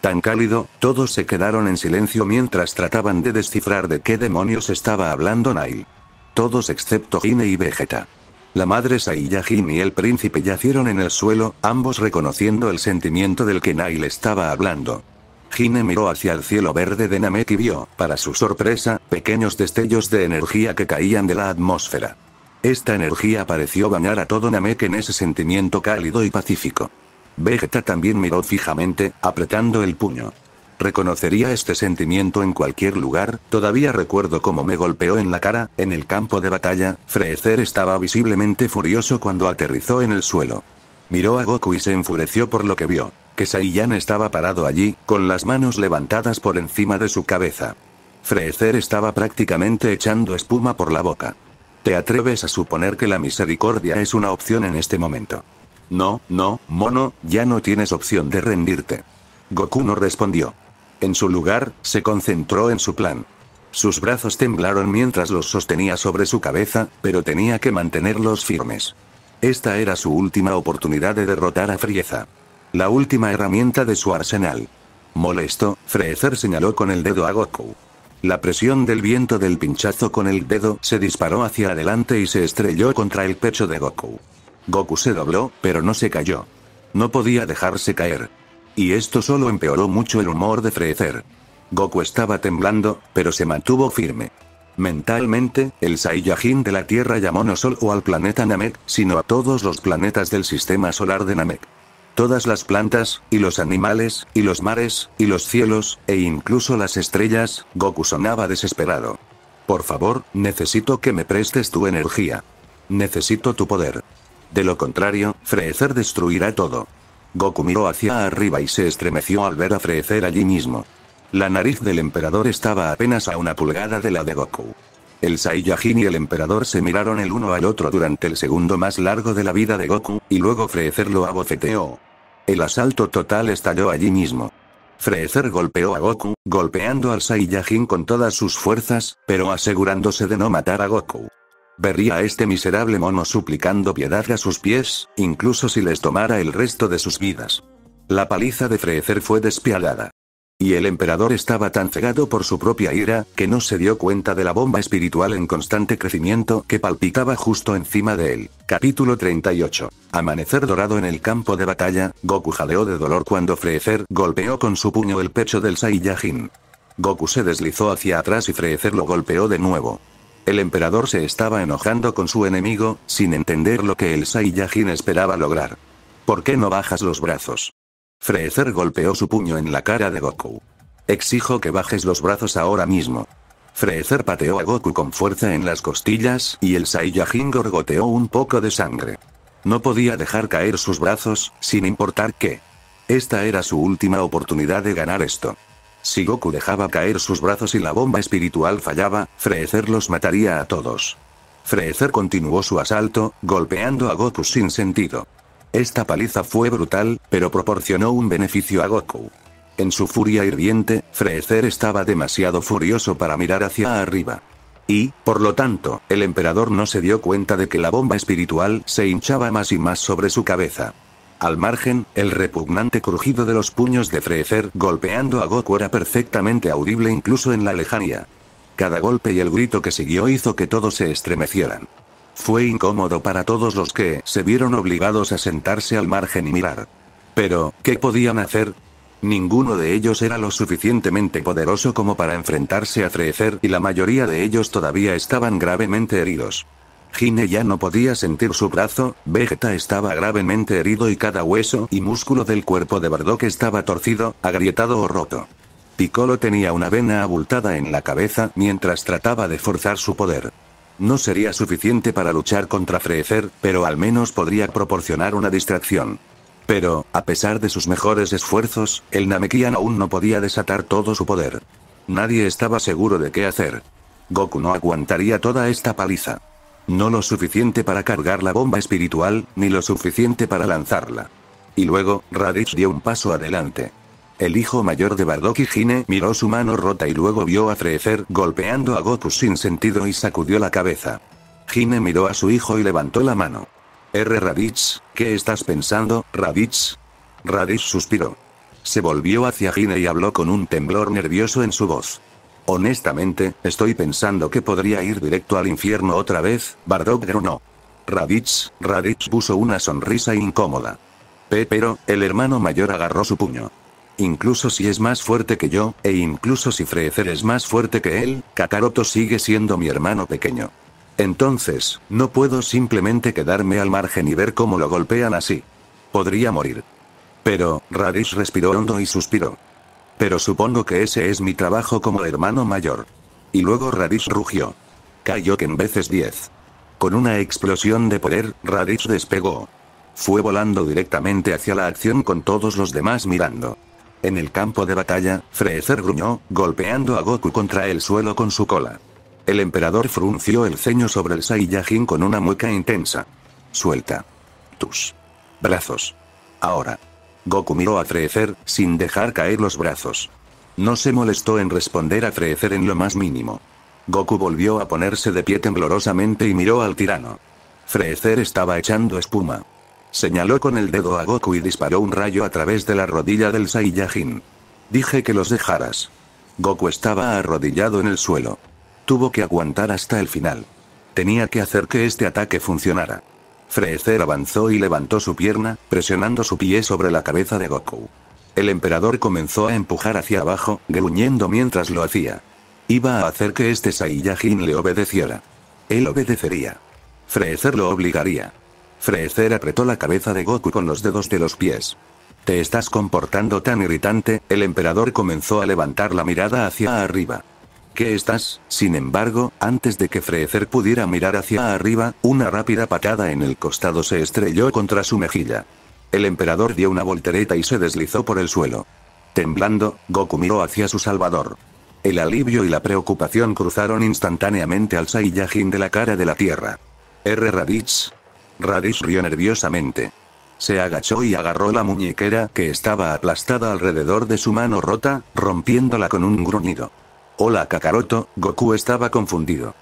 Tan cálido, todos se quedaron en silencio mientras trataban de descifrar de qué demonios estaba hablando Nail, Todos excepto Hine y Vegeta. La madre Saiyajin y el príncipe yacieron en el suelo, ambos reconociendo el sentimiento del que Nail estaba hablando. Hine miró hacia el cielo verde de Namek y vio, para su sorpresa, pequeños destellos de energía que caían de la atmósfera. Esta energía pareció bañar a todo Namek en ese sentimiento cálido y pacífico. Vegeta también miró fijamente, apretando el puño. Reconocería este sentimiento en cualquier lugar, todavía recuerdo cómo me golpeó en la cara, en el campo de batalla, Freezer estaba visiblemente furioso cuando aterrizó en el suelo. Miró a Goku y se enfureció por lo que vio, que Saiyan estaba parado allí, con las manos levantadas por encima de su cabeza. Freezer estaba prácticamente echando espuma por la boca. ¿Te atreves a suponer que la misericordia es una opción en este momento? No, no, mono, ya no tienes opción de rendirte. Goku no respondió. En su lugar, se concentró en su plan. Sus brazos temblaron mientras los sostenía sobre su cabeza, pero tenía que mantenerlos firmes. Esta era su última oportunidad de derrotar a Frieza. La última herramienta de su arsenal. Molesto, Freezer señaló con el dedo a Goku. La presión del viento del pinchazo con el dedo se disparó hacia adelante y se estrelló contra el pecho de Goku. Goku se dobló, pero no se cayó. No podía dejarse caer. Y esto solo empeoró mucho el humor de frecer. Goku estaba temblando, pero se mantuvo firme. Mentalmente, el Saiyajin de la Tierra llamó no solo al planeta Namek, sino a todos los planetas del sistema solar de Namek todas las plantas, y los animales, y los mares, y los cielos, e incluso las estrellas, Goku sonaba desesperado. Por favor, necesito que me prestes tu energía. Necesito tu poder. De lo contrario, frecer destruirá todo. Goku miró hacia arriba y se estremeció al ver a frecer allí mismo. La nariz del emperador estaba apenas a una pulgada de la de Goku. El Saiyajin y el emperador se miraron el uno al otro durante el segundo más largo de la vida de Goku, y luego Freezer lo abofeteó. El asalto total estalló allí mismo. Freezer golpeó a Goku, golpeando al Saiyajin con todas sus fuerzas, pero asegurándose de no matar a Goku. Vería a este miserable mono suplicando piedad a sus pies, incluso si les tomara el resto de sus vidas. La paliza de Freezer fue despiadada. Y el emperador estaba tan cegado por su propia ira, que no se dio cuenta de la bomba espiritual en constante crecimiento que palpitaba justo encima de él. Capítulo 38. Amanecer dorado en el campo de batalla, Goku jadeó de dolor cuando Freezer golpeó con su puño el pecho del Saiyajin. Goku se deslizó hacia atrás y Freezer lo golpeó de nuevo. El emperador se estaba enojando con su enemigo, sin entender lo que el Saiyajin esperaba lograr. ¿Por qué no bajas los brazos? Freezer golpeó su puño en la cara de Goku. Exijo que bajes los brazos ahora mismo. Freezer pateó a Goku con fuerza en las costillas y el Saiyajin gorgoteó un poco de sangre. No podía dejar caer sus brazos, sin importar qué. Esta era su última oportunidad de ganar esto. Si Goku dejaba caer sus brazos y la bomba espiritual fallaba, Freezer los mataría a todos. Freezer continuó su asalto, golpeando a Goku sin sentido. Esta paliza fue brutal, pero proporcionó un beneficio a Goku. En su furia hirviente, Freezer estaba demasiado furioso para mirar hacia arriba. Y, por lo tanto, el emperador no se dio cuenta de que la bomba espiritual se hinchaba más y más sobre su cabeza. Al margen, el repugnante crujido de los puños de Freezer golpeando a Goku era perfectamente audible incluso en la lejanía. Cada golpe y el grito que siguió hizo que todos se estremecieran. Fue incómodo para todos los que se vieron obligados a sentarse al margen y mirar. Pero, ¿qué podían hacer? Ninguno de ellos era lo suficientemente poderoso como para enfrentarse a Frecer y la mayoría de ellos todavía estaban gravemente heridos. Gine ya no podía sentir su brazo, Vegeta estaba gravemente herido y cada hueso y músculo del cuerpo de Bardock estaba torcido, agrietado o roto. Piccolo tenía una vena abultada en la cabeza mientras trataba de forzar su poder. No sería suficiente para luchar contra Frecer, pero al menos podría proporcionar una distracción. Pero, a pesar de sus mejores esfuerzos, el Namekian aún no podía desatar todo su poder. Nadie estaba seguro de qué hacer. Goku no aguantaría toda esta paliza. No lo suficiente para cargar la bomba espiritual, ni lo suficiente para lanzarla. Y luego, Raditz dio un paso adelante. El hijo mayor de Bardock y Gine miró su mano rota y luego vio a Frecer golpeando a Goku sin sentido y sacudió la cabeza. Gine miró a su hijo y levantó la mano. R. Raditz, ¿qué estás pensando, Raditz? Raditz suspiró. Se volvió hacia Gine y habló con un temblor nervioso en su voz. Honestamente, estoy pensando que podría ir directo al infierno otra vez, Bardock grunó. Raditz, Raditz puso una sonrisa incómoda. Pe pero, el hermano mayor agarró su puño. Incluso si es más fuerte que yo, e incluso si Frecer es más fuerte que él, Kakaroto sigue siendo mi hermano pequeño. Entonces, no puedo simplemente quedarme al margen y ver cómo lo golpean así. Podría morir. Pero, Radish respiró hondo y suspiró. Pero supongo que ese es mi trabajo como hermano mayor. Y luego Radish rugió. Cayó que en veces 10. Con una explosión de poder, Radish despegó. Fue volando directamente hacia la acción con todos los demás mirando. En el campo de batalla, Freezer gruñó, golpeando a Goku contra el suelo con su cola. El emperador frunció el ceño sobre el Saiyajin con una mueca intensa. Suelta. Tus. Brazos. Ahora. Goku miró a Freezer, sin dejar caer los brazos. No se molestó en responder a Freezer en lo más mínimo. Goku volvió a ponerse de pie temblorosamente y miró al tirano. Freezer estaba echando espuma. Señaló con el dedo a Goku y disparó un rayo a través de la rodilla del Saiyajin. Dije que los dejaras. Goku estaba arrodillado en el suelo. Tuvo que aguantar hasta el final. Tenía que hacer que este ataque funcionara. Frezer avanzó y levantó su pierna, presionando su pie sobre la cabeza de Goku. El emperador comenzó a empujar hacia abajo, gruñendo mientras lo hacía. Iba a hacer que este Saiyajin le obedeciera. Él obedecería. Frezer lo obligaría. Freezer apretó la cabeza de Goku con los dedos de los pies. Te estás comportando tan irritante, el emperador comenzó a levantar la mirada hacia arriba. ¿Qué estás? Sin embargo, antes de que Freezer pudiera mirar hacia arriba, una rápida patada en el costado se estrelló contra su mejilla. El emperador dio una voltereta y se deslizó por el suelo. Temblando, Goku miró hacia su salvador. El alivio y la preocupación cruzaron instantáneamente al Saiyajin de la cara de la tierra. R. Raditz, Radish rió nerviosamente. Se agachó y agarró la muñequera que estaba aplastada alrededor de su mano rota, rompiéndola con un gruñido. Hola Kakaroto, Goku estaba confundido.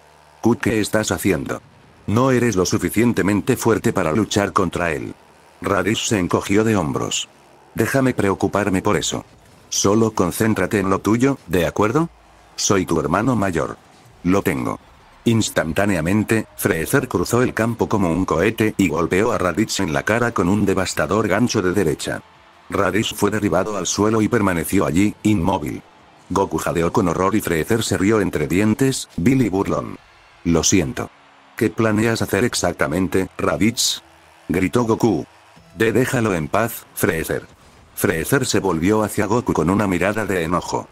¿qué estás haciendo? No eres lo suficientemente fuerte para luchar contra él. Radish se encogió de hombros. Déjame preocuparme por eso. Solo concéntrate en lo tuyo, ¿de acuerdo? Soy tu hermano mayor. Lo tengo. Instantáneamente, Freezer cruzó el campo como un cohete y golpeó a Raditz en la cara con un devastador gancho de derecha. Raditz fue derribado al suelo y permaneció allí, inmóvil. Goku jadeó con horror y Freezer se rió entre dientes, Billy Burlon. Lo siento. ¿Qué planeas hacer exactamente, Raditz? Gritó Goku. De déjalo en paz, Freezer. Freezer se volvió hacia Goku con una mirada de enojo.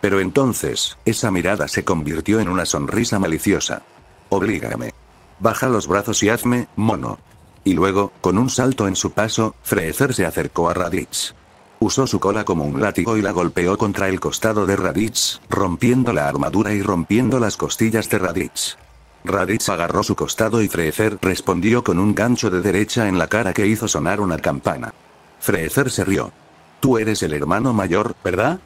Pero entonces, esa mirada se convirtió en una sonrisa maliciosa. Oblígame. Baja los brazos y hazme, mono. Y luego, con un salto en su paso, Freezer se acercó a Raditz. Usó su cola como un látigo y la golpeó contra el costado de Raditz, rompiendo la armadura y rompiendo las costillas de Raditz. Raditz agarró su costado y Frezer respondió con un gancho de derecha en la cara que hizo sonar una campana. Frezer se rió. Tú eres el hermano mayor, ¿verdad?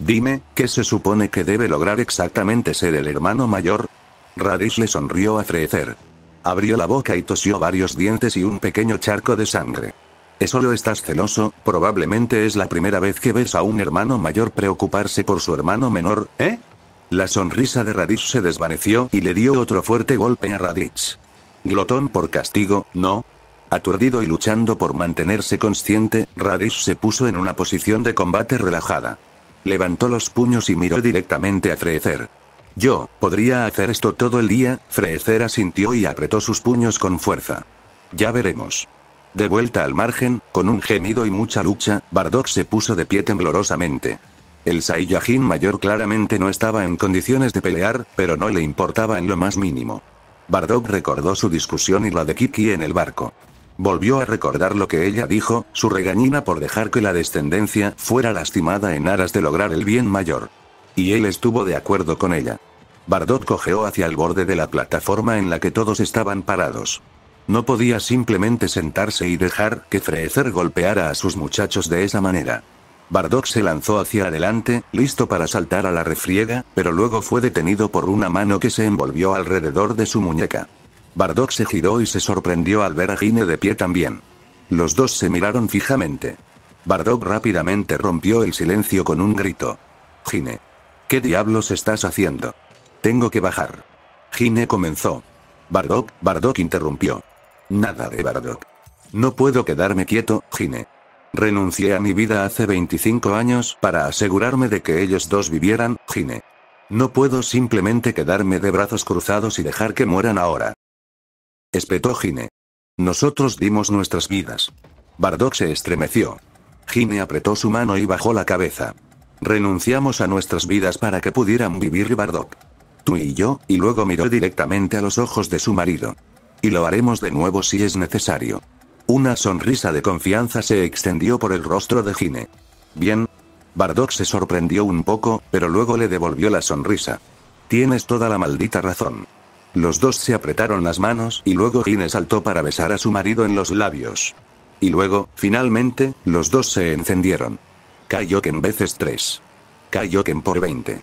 Dime, ¿qué se supone que debe lograr exactamente ser el hermano mayor? Radish le sonrió a frecer. Abrió la boca y tosió varios dientes y un pequeño charco de sangre. ¿Eso lo estás celoso, probablemente es la primera vez que ves a un hermano mayor preocuparse por su hermano menor, ¿eh? La sonrisa de Radish se desvaneció y le dio otro fuerte golpe a Radish. Glotón por castigo, ¿no? Aturdido y luchando por mantenerse consciente, Radish se puso en una posición de combate relajada levantó los puños y miró directamente a Frecer. Yo, podría hacer esto todo el día, Frecer asintió y apretó sus puños con fuerza. Ya veremos. De vuelta al margen, con un gemido y mucha lucha, Bardock se puso de pie temblorosamente. El Saiyajin mayor claramente no estaba en condiciones de pelear, pero no le importaba en lo más mínimo. Bardock recordó su discusión y la de Kiki en el barco. Volvió a recordar lo que ella dijo, su regañina por dejar que la descendencia fuera lastimada en aras de lograr el bien mayor. Y él estuvo de acuerdo con ella. Bardot cojeó hacia el borde de la plataforma en la que todos estaban parados. No podía simplemente sentarse y dejar que Freezer golpeara a sus muchachos de esa manera. Bardock se lanzó hacia adelante, listo para saltar a la refriega, pero luego fue detenido por una mano que se envolvió alrededor de su muñeca. Bardock se giró y se sorprendió al ver a Gine de pie también. Los dos se miraron fijamente. Bardock rápidamente rompió el silencio con un grito. Gine. ¿Qué diablos estás haciendo? Tengo que bajar. Gine comenzó. Bardock, Bardock interrumpió. Nada de Bardock. No puedo quedarme quieto, Gine. Renuncié a mi vida hace 25 años para asegurarme de que ellos dos vivieran, Gine. No puedo simplemente quedarme de brazos cruzados y dejar que mueran ahora. Espetó Gine. Nosotros dimos nuestras vidas. Bardock se estremeció. Gine apretó su mano y bajó la cabeza. Renunciamos a nuestras vidas para que pudieran vivir Bardock. Tú y yo, y luego miró directamente a los ojos de su marido. Y lo haremos de nuevo si es necesario. Una sonrisa de confianza se extendió por el rostro de Gine. Bien. Bardock se sorprendió un poco, pero luego le devolvió la sonrisa. Tienes toda la maldita razón. Los dos se apretaron las manos y luego Gine saltó para besar a su marido en los labios. Y luego, finalmente, los dos se encendieron. Kaioken veces 3. Kaioken por 20.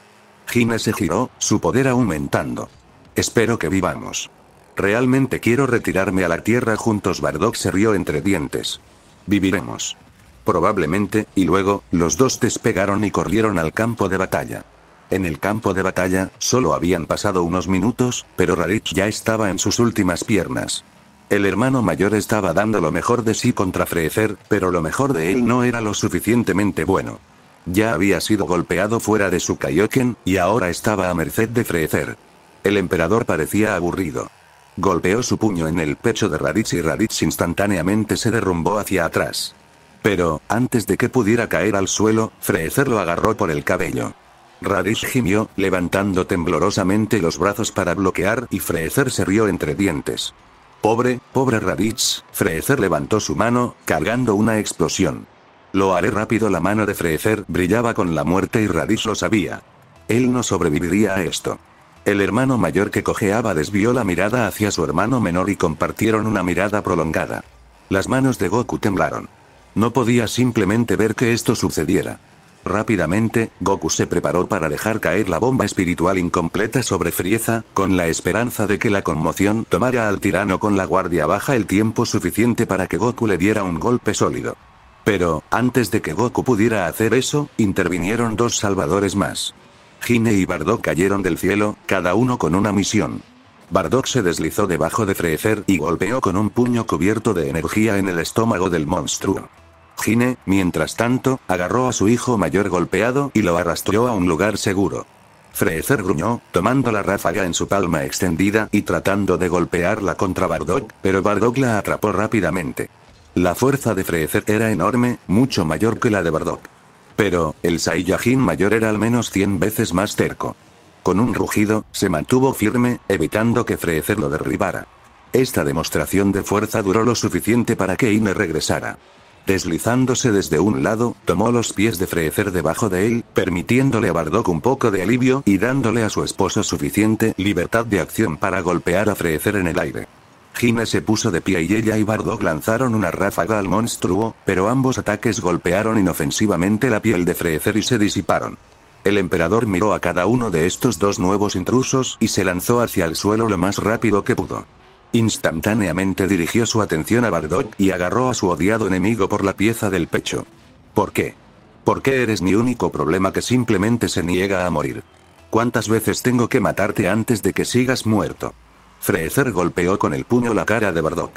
Gine se giró, su poder aumentando. Espero que vivamos. Realmente quiero retirarme a la tierra juntos. Bardock se rió entre dientes. Viviremos. Probablemente, y luego, los dos despegaron y corrieron al campo de batalla. En el campo de batalla, solo habían pasado unos minutos, pero Raditz ya estaba en sus últimas piernas. El hermano mayor estaba dando lo mejor de sí contra Freecer, pero lo mejor de él no era lo suficientemente bueno. Ya había sido golpeado fuera de su Kaioken, y ahora estaba a merced de Freecer. El emperador parecía aburrido. Golpeó su puño en el pecho de Raditz y Raditz instantáneamente se derrumbó hacia atrás. Pero, antes de que pudiera caer al suelo, Freecer lo agarró por el cabello. Radish gimió, levantando temblorosamente los brazos para bloquear y Freecer se rió entre dientes. Pobre, pobre Raditz, Frezer levantó su mano, cargando una explosión. Lo haré rápido, la mano de Freecer brillaba con la muerte y Raditz lo sabía. Él no sobreviviría a esto. El hermano mayor que cojeaba desvió la mirada hacia su hermano menor y compartieron una mirada prolongada. Las manos de Goku temblaron. No podía simplemente ver que esto sucediera. Rápidamente, Goku se preparó para dejar caer la bomba espiritual incompleta sobre Frieza, con la esperanza de que la conmoción tomara al tirano con la guardia baja el tiempo suficiente para que Goku le diera un golpe sólido. Pero, antes de que Goku pudiera hacer eso, intervinieron dos salvadores más. Hine y Bardock cayeron del cielo, cada uno con una misión. Bardock se deslizó debajo de Freezer y golpeó con un puño cubierto de energía en el estómago del monstruo. Gine, mientras tanto, agarró a su hijo mayor golpeado y lo arrastró a un lugar seguro. Freezer gruñó, tomando la ráfaga en su palma extendida y tratando de golpearla contra Bardock, pero Bardock la atrapó rápidamente. La fuerza de Freezer era enorme, mucho mayor que la de Bardock. Pero, el Saiyajin mayor era al menos 100 veces más terco. Con un rugido, se mantuvo firme, evitando que Freezer lo derribara. Esta demostración de fuerza duró lo suficiente para que Ine regresara. Deslizándose desde un lado, tomó los pies de Frecer debajo de él, permitiéndole a Bardock un poco de alivio y dándole a su esposo suficiente libertad de acción para golpear a Freecer en el aire. Gina se puso de pie y ella y Bardock lanzaron una ráfaga al monstruo, pero ambos ataques golpearon inofensivamente la piel de Frecer y se disiparon. El emperador miró a cada uno de estos dos nuevos intrusos y se lanzó hacia el suelo lo más rápido que pudo. Instantáneamente dirigió su atención a Bardock y agarró a su odiado enemigo por la pieza del pecho. ¿Por qué? ¿Por qué eres mi único problema que simplemente se niega a morir? ¿Cuántas veces tengo que matarte antes de que sigas muerto? Freezer golpeó con el puño la cara de Bardock.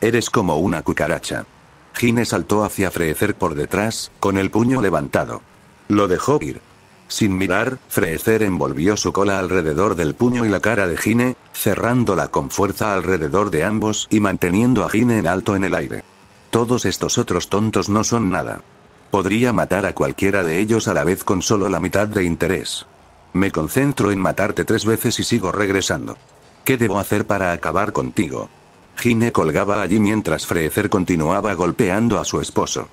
Eres como una cucaracha. Gine saltó hacia Freezer por detrás, con el puño levantado. Lo dejó ir. Sin mirar, Freecer envolvió su cola alrededor del puño y la cara de Gine, cerrándola con fuerza alrededor de ambos y manteniendo a Gine en alto en el aire. Todos estos otros tontos no son nada. Podría matar a cualquiera de ellos a la vez con solo la mitad de interés. Me concentro en matarte tres veces y sigo regresando. ¿Qué debo hacer para acabar contigo? Gine colgaba allí mientras Freecer continuaba golpeando a su esposo.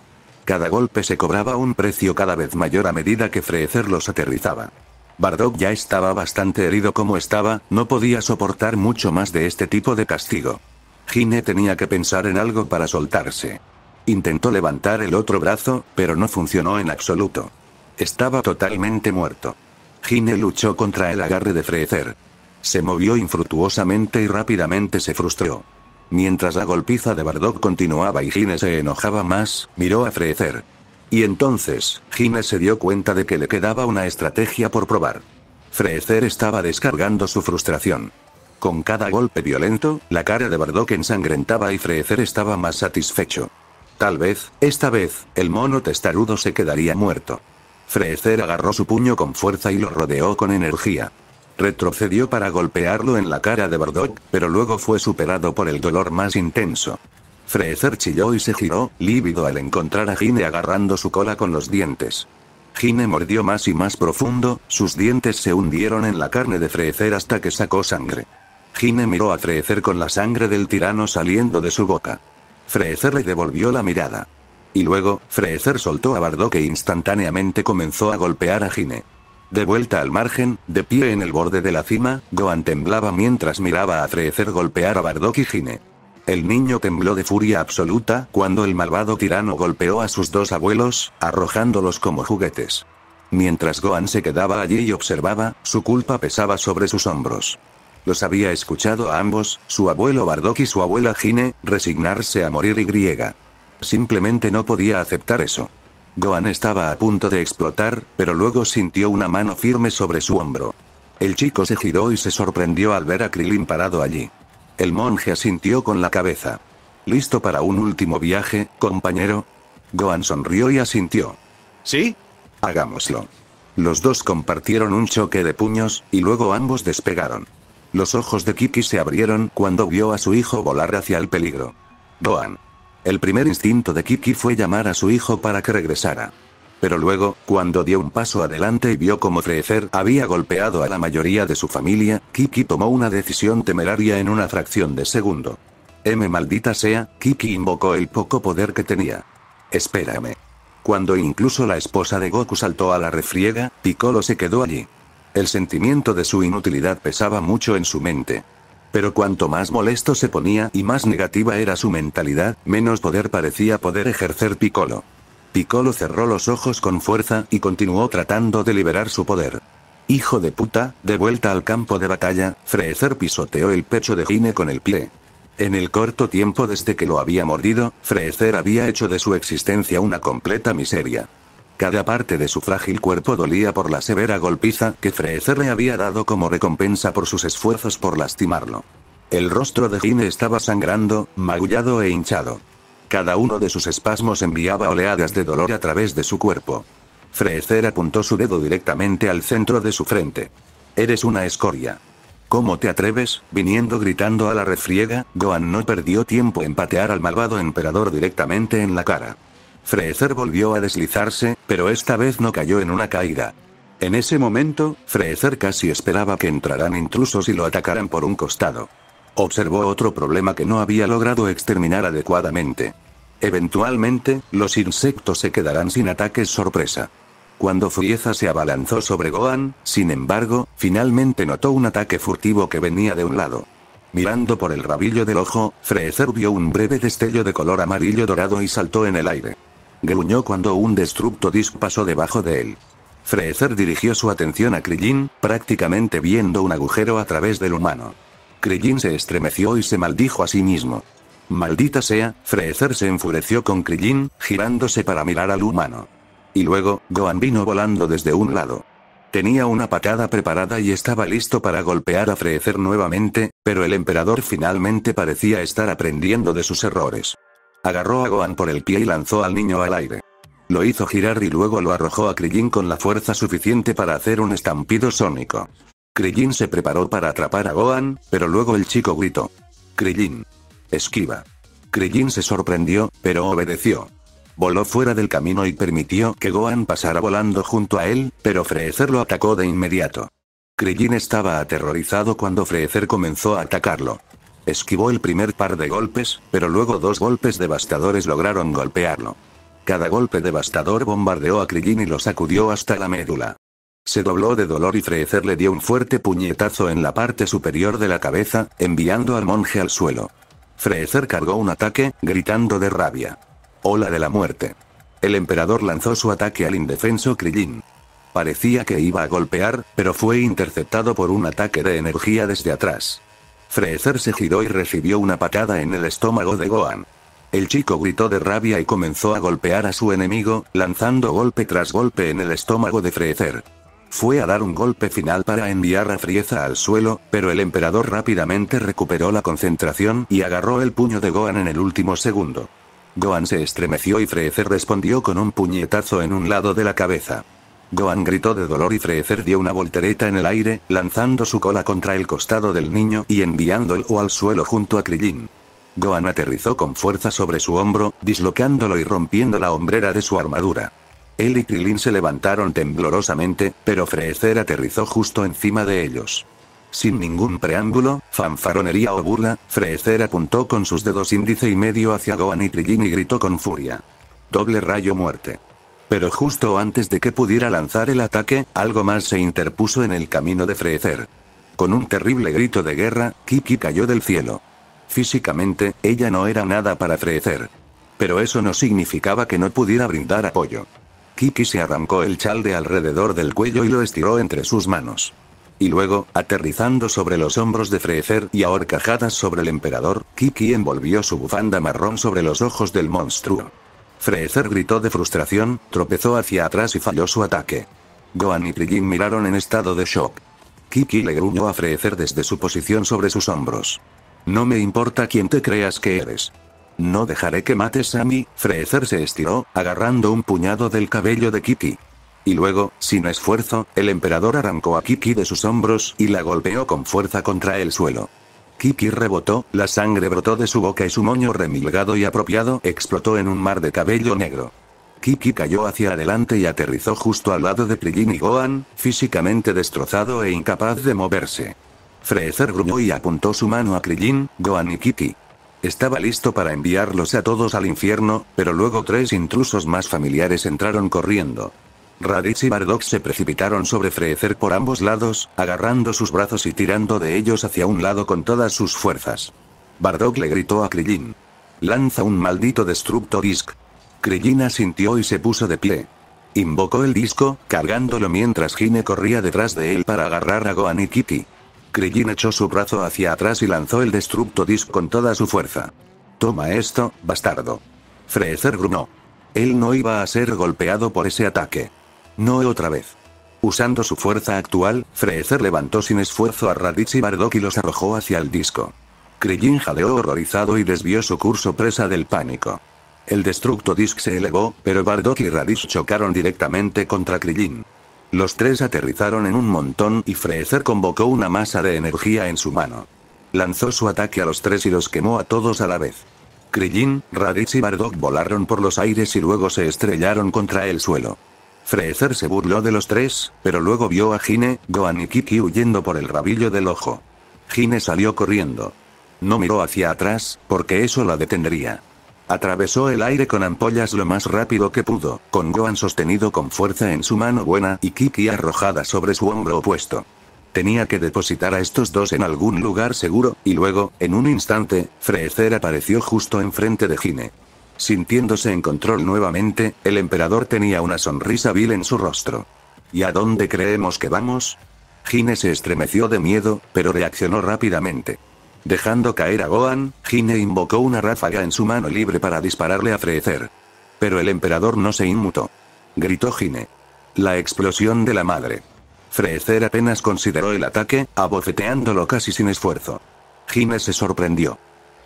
Cada golpe se cobraba un precio cada vez mayor a medida que Freecer los aterrizaba. Bardock ya estaba bastante herido como estaba, no podía soportar mucho más de este tipo de castigo. Gine tenía que pensar en algo para soltarse. Intentó levantar el otro brazo, pero no funcionó en absoluto. Estaba totalmente muerto. Gine luchó contra el agarre de Freecer, Se movió infructuosamente y rápidamente se frustró. Mientras la golpiza de Bardock continuaba y Gine se enojaba más, miró a Freecer. Y entonces, Gine se dio cuenta de que le quedaba una estrategia por probar. Freecer estaba descargando su frustración. Con cada golpe violento, la cara de Bardock ensangrentaba y Frecer estaba más satisfecho. Tal vez, esta vez, el mono testarudo se quedaría muerto. Frecer agarró su puño con fuerza y lo rodeó con energía. Retrocedió para golpearlo en la cara de Bardock, pero luego fue superado por el dolor más intenso. Freezer chilló y se giró, lívido al encontrar a Gine agarrando su cola con los dientes. Gine mordió más y más profundo, sus dientes se hundieron en la carne de Freezer hasta que sacó sangre. Gine miró a Freezer con la sangre del tirano saliendo de su boca. Freezer le devolvió la mirada. Y luego, Freezer soltó a Bardock e instantáneamente comenzó a golpear a Gine. De vuelta al margen, de pie en el borde de la cima, Gohan temblaba mientras miraba a frecer golpear a Bardock y Gine. El niño tembló de furia absoluta cuando el malvado tirano golpeó a sus dos abuelos, arrojándolos como juguetes. Mientras Gohan se quedaba allí y observaba, su culpa pesaba sobre sus hombros. Los había escuchado a ambos, su abuelo Bardock y su abuela Gine, resignarse a morir y griega. Simplemente no podía aceptar eso. Gohan estaba a punto de explotar, pero luego sintió una mano firme sobre su hombro. El chico se giró y se sorprendió al ver a Krillin parado allí. El monje asintió con la cabeza. ¿Listo para un último viaje, compañero? Gohan sonrió y asintió. ¿Sí? Hagámoslo. Los dos compartieron un choque de puños, y luego ambos despegaron. Los ojos de Kiki se abrieron cuando vio a su hijo volar hacia el peligro. Gohan, el primer instinto de Kiki fue llamar a su hijo para que regresara. Pero luego, cuando dio un paso adelante y vio cómo Freezer había golpeado a la mayoría de su familia, Kiki tomó una decisión temeraria en una fracción de segundo. M maldita sea, Kiki invocó el poco poder que tenía. Espérame. Cuando incluso la esposa de Goku saltó a la refriega, Piccolo se quedó allí. El sentimiento de su inutilidad pesaba mucho en su mente. Pero cuanto más molesto se ponía y más negativa era su mentalidad, menos poder parecía poder ejercer Piccolo. Piccolo cerró los ojos con fuerza y continuó tratando de liberar su poder. Hijo de puta, de vuelta al campo de batalla, Freezer pisoteó el pecho de Gine con el pie. En el corto tiempo desde que lo había mordido, Freezer había hecho de su existencia una completa miseria. Cada parte de su frágil cuerpo dolía por la severa golpiza que Freezer le había dado como recompensa por sus esfuerzos por lastimarlo. El rostro de Gine estaba sangrando, magullado e hinchado. Cada uno de sus espasmos enviaba oleadas de dolor a través de su cuerpo. Freezer apuntó su dedo directamente al centro de su frente. Eres una escoria. ¿Cómo te atreves? Viniendo gritando a la refriega, Gohan no perdió tiempo en patear al malvado emperador directamente en la cara. Frezer volvió a deslizarse, pero esta vez no cayó en una caída. En ese momento, Frezer casi esperaba que entraran intrusos y lo atacaran por un costado. Observó otro problema que no había logrado exterminar adecuadamente. Eventualmente, los insectos se quedarán sin ataques sorpresa. Cuando Frieza se abalanzó sobre Gohan, sin embargo, finalmente notó un ataque furtivo que venía de un lado. Mirando por el rabillo del ojo, Frezer vio un breve destello de color amarillo dorado y saltó en el aire. Gruñó cuando un destructo disc pasó debajo de él. Freezer dirigió su atención a Krillin, prácticamente viendo un agujero a través del humano. Krillin se estremeció y se maldijo a sí mismo. Maldita sea, Freezer se enfureció con Krillin, girándose para mirar al humano. Y luego, Gohan vino volando desde un lado. Tenía una patada preparada y estaba listo para golpear a Freezer nuevamente, pero el emperador finalmente parecía estar aprendiendo de sus errores. Agarró a Gohan por el pie y lanzó al niño al aire. Lo hizo girar y luego lo arrojó a Krillin con la fuerza suficiente para hacer un estampido sónico. Krillin se preparó para atrapar a Gohan, pero luego el chico gritó. Krillin. Esquiva. Krillin se sorprendió, pero obedeció. Voló fuera del camino y permitió que Gohan pasara volando junto a él, pero Freezer lo atacó de inmediato. Krillin estaba aterrorizado cuando Freezer comenzó a atacarlo. Esquivó el primer par de golpes, pero luego dos golpes devastadores lograron golpearlo. Cada golpe devastador bombardeó a Krillin y lo sacudió hasta la médula. Se dobló de dolor y Freezer le dio un fuerte puñetazo en la parte superior de la cabeza, enviando al monje al suelo. Freezer cargó un ataque, gritando de rabia. Ola de la muerte. El emperador lanzó su ataque al indefenso Krillin. Parecía que iba a golpear, pero fue interceptado por un ataque de energía desde atrás. Freezer se giró y recibió una patada en el estómago de Gohan. El chico gritó de rabia y comenzó a golpear a su enemigo, lanzando golpe tras golpe en el estómago de Freezer. Fue a dar un golpe final para enviar a Frieza al suelo, pero el emperador rápidamente recuperó la concentración y agarró el puño de Gohan en el último segundo. Gohan se estremeció y Freezer respondió con un puñetazo en un lado de la cabeza. Gohan gritó de dolor y Frecer dio una voltereta en el aire, lanzando su cola contra el costado del niño y enviándolo al suelo junto a Krillin. Gohan aterrizó con fuerza sobre su hombro, dislocándolo y rompiendo la hombrera de su armadura. Él y Krillin se levantaron temblorosamente, pero Freezer aterrizó justo encima de ellos. Sin ningún preámbulo, fanfaronería o burla, Frecer apuntó con sus dedos índice y medio hacia Gohan y Krillin y gritó con furia. Doble rayo muerte. Pero justo antes de que pudiera lanzar el ataque, algo más se interpuso en el camino de Freezer. Con un terrible grito de guerra, Kiki cayó del cielo. Físicamente, ella no era nada para Freezer. Pero eso no significaba que no pudiera brindar apoyo. Kiki se arrancó el chal de alrededor del cuello y lo estiró entre sus manos. Y luego, aterrizando sobre los hombros de Freezer y ahorcajadas sobre el emperador, Kiki envolvió su bufanda marrón sobre los ojos del monstruo. Frezer gritó de frustración, tropezó hacia atrás y falló su ataque. Gohan y Krillin miraron en estado de shock. Kiki le gruñó a Freezer desde su posición sobre sus hombros. No me importa quién te creas que eres. No dejaré que mates a mí, Frezer se estiró, agarrando un puñado del cabello de Kiki. Y luego, sin esfuerzo, el emperador arrancó a Kiki de sus hombros y la golpeó con fuerza contra el suelo. Kiki rebotó, la sangre brotó de su boca y su moño remilgado y apropiado explotó en un mar de cabello negro. Kiki cayó hacia adelante y aterrizó justo al lado de Prillin y Gohan, físicamente destrozado e incapaz de moverse. Freezer gruñó y apuntó su mano a Krillin, Gohan y Kiki. Estaba listo para enviarlos a todos al infierno, pero luego tres intrusos más familiares entraron corriendo. Raditz y Bardock se precipitaron sobre Freezer por ambos lados, agarrando sus brazos y tirando de ellos hacia un lado con todas sus fuerzas. Bardock le gritó a Krillin. Lanza un maldito destructo disc. Krillin asintió y se puso de pie. Invocó el disco, cargándolo mientras Gine corría detrás de él para agarrar a Gohan y Kitty. Krillin echó su brazo hacia atrás y lanzó el destructo disc con toda su fuerza. Toma esto, bastardo. Freezer grunó. Él no iba a ser golpeado por ese ataque. No otra vez. Usando su fuerza actual, Freezer levantó sin esfuerzo a Raditz y Bardock y los arrojó hacia el disco. Krillin jadeó horrorizado y desvió su curso presa del pánico. El Destructo Disc se elevó, pero Bardock y Raditz chocaron directamente contra Krillin. Los tres aterrizaron en un montón y Freezer convocó una masa de energía en su mano. Lanzó su ataque a los tres y los quemó a todos a la vez. Krillin, Raditz y Bardock volaron por los aires y luego se estrellaron contra el suelo. Freezer se burló de los tres, pero luego vio a Gine, Gohan y Kiki huyendo por el rabillo del ojo. Gine salió corriendo. No miró hacia atrás, porque eso la detendría. Atravesó el aire con ampollas lo más rápido que pudo, con Gohan sostenido con fuerza en su mano buena y Kiki arrojada sobre su hombro opuesto. Tenía que depositar a estos dos en algún lugar seguro, y luego, en un instante, Freezer apareció justo enfrente de Gine. Sintiéndose en control nuevamente, el emperador tenía una sonrisa vil en su rostro. ¿Y a dónde creemos que vamos? Gine se estremeció de miedo, pero reaccionó rápidamente. Dejando caer a Gohan, Gine invocó una ráfaga en su mano libre para dispararle a Freezer. Pero el emperador no se inmutó. Gritó Gine. La explosión de la madre. Freezer apenas consideró el ataque, abofeteándolo casi sin esfuerzo. Gine se sorprendió.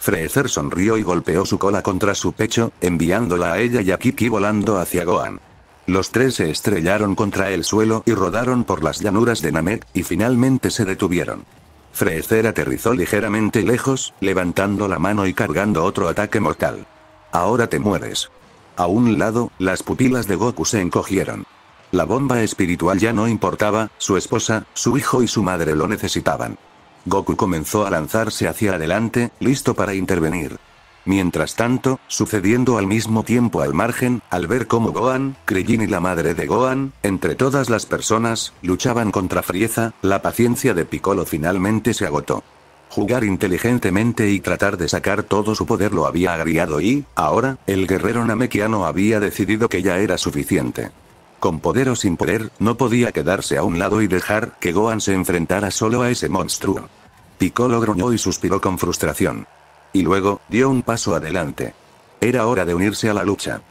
Freezer sonrió y golpeó su cola contra su pecho, enviándola a ella y a Kiki volando hacia Gohan. Los tres se estrellaron contra el suelo y rodaron por las llanuras de Namek, y finalmente se detuvieron. Freezer aterrizó ligeramente lejos, levantando la mano y cargando otro ataque mortal. Ahora te mueres. A un lado, las pupilas de Goku se encogieron. La bomba espiritual ya no importaba, su esposa, su hijo y su madre lo necesitaban. Goku comenzó a lanzarse hacia adelante, listo para intervenir. Mientras tanto, sucediendo al mismo tiempo al margen, al ver cómo Gohan, Krillin y la madre de Gohan, entre todas las personas, luchaban contra Frieza, la paciencia de Piccolo finalmente se agotó. Jugar inteligentemente y tratar de sacar todo su poder lo había agriado y, ahora, el guerrero namekiano había decidido que ya era suficiente con poder o sin poder, no podía quedarse a un lado y dejar que Gohan se enfrentara solo a ese monstruo. Piccolo gruñó y suspiró con frustración. Y luego, dio un paso adelante. Era hora de unirse a la lucha.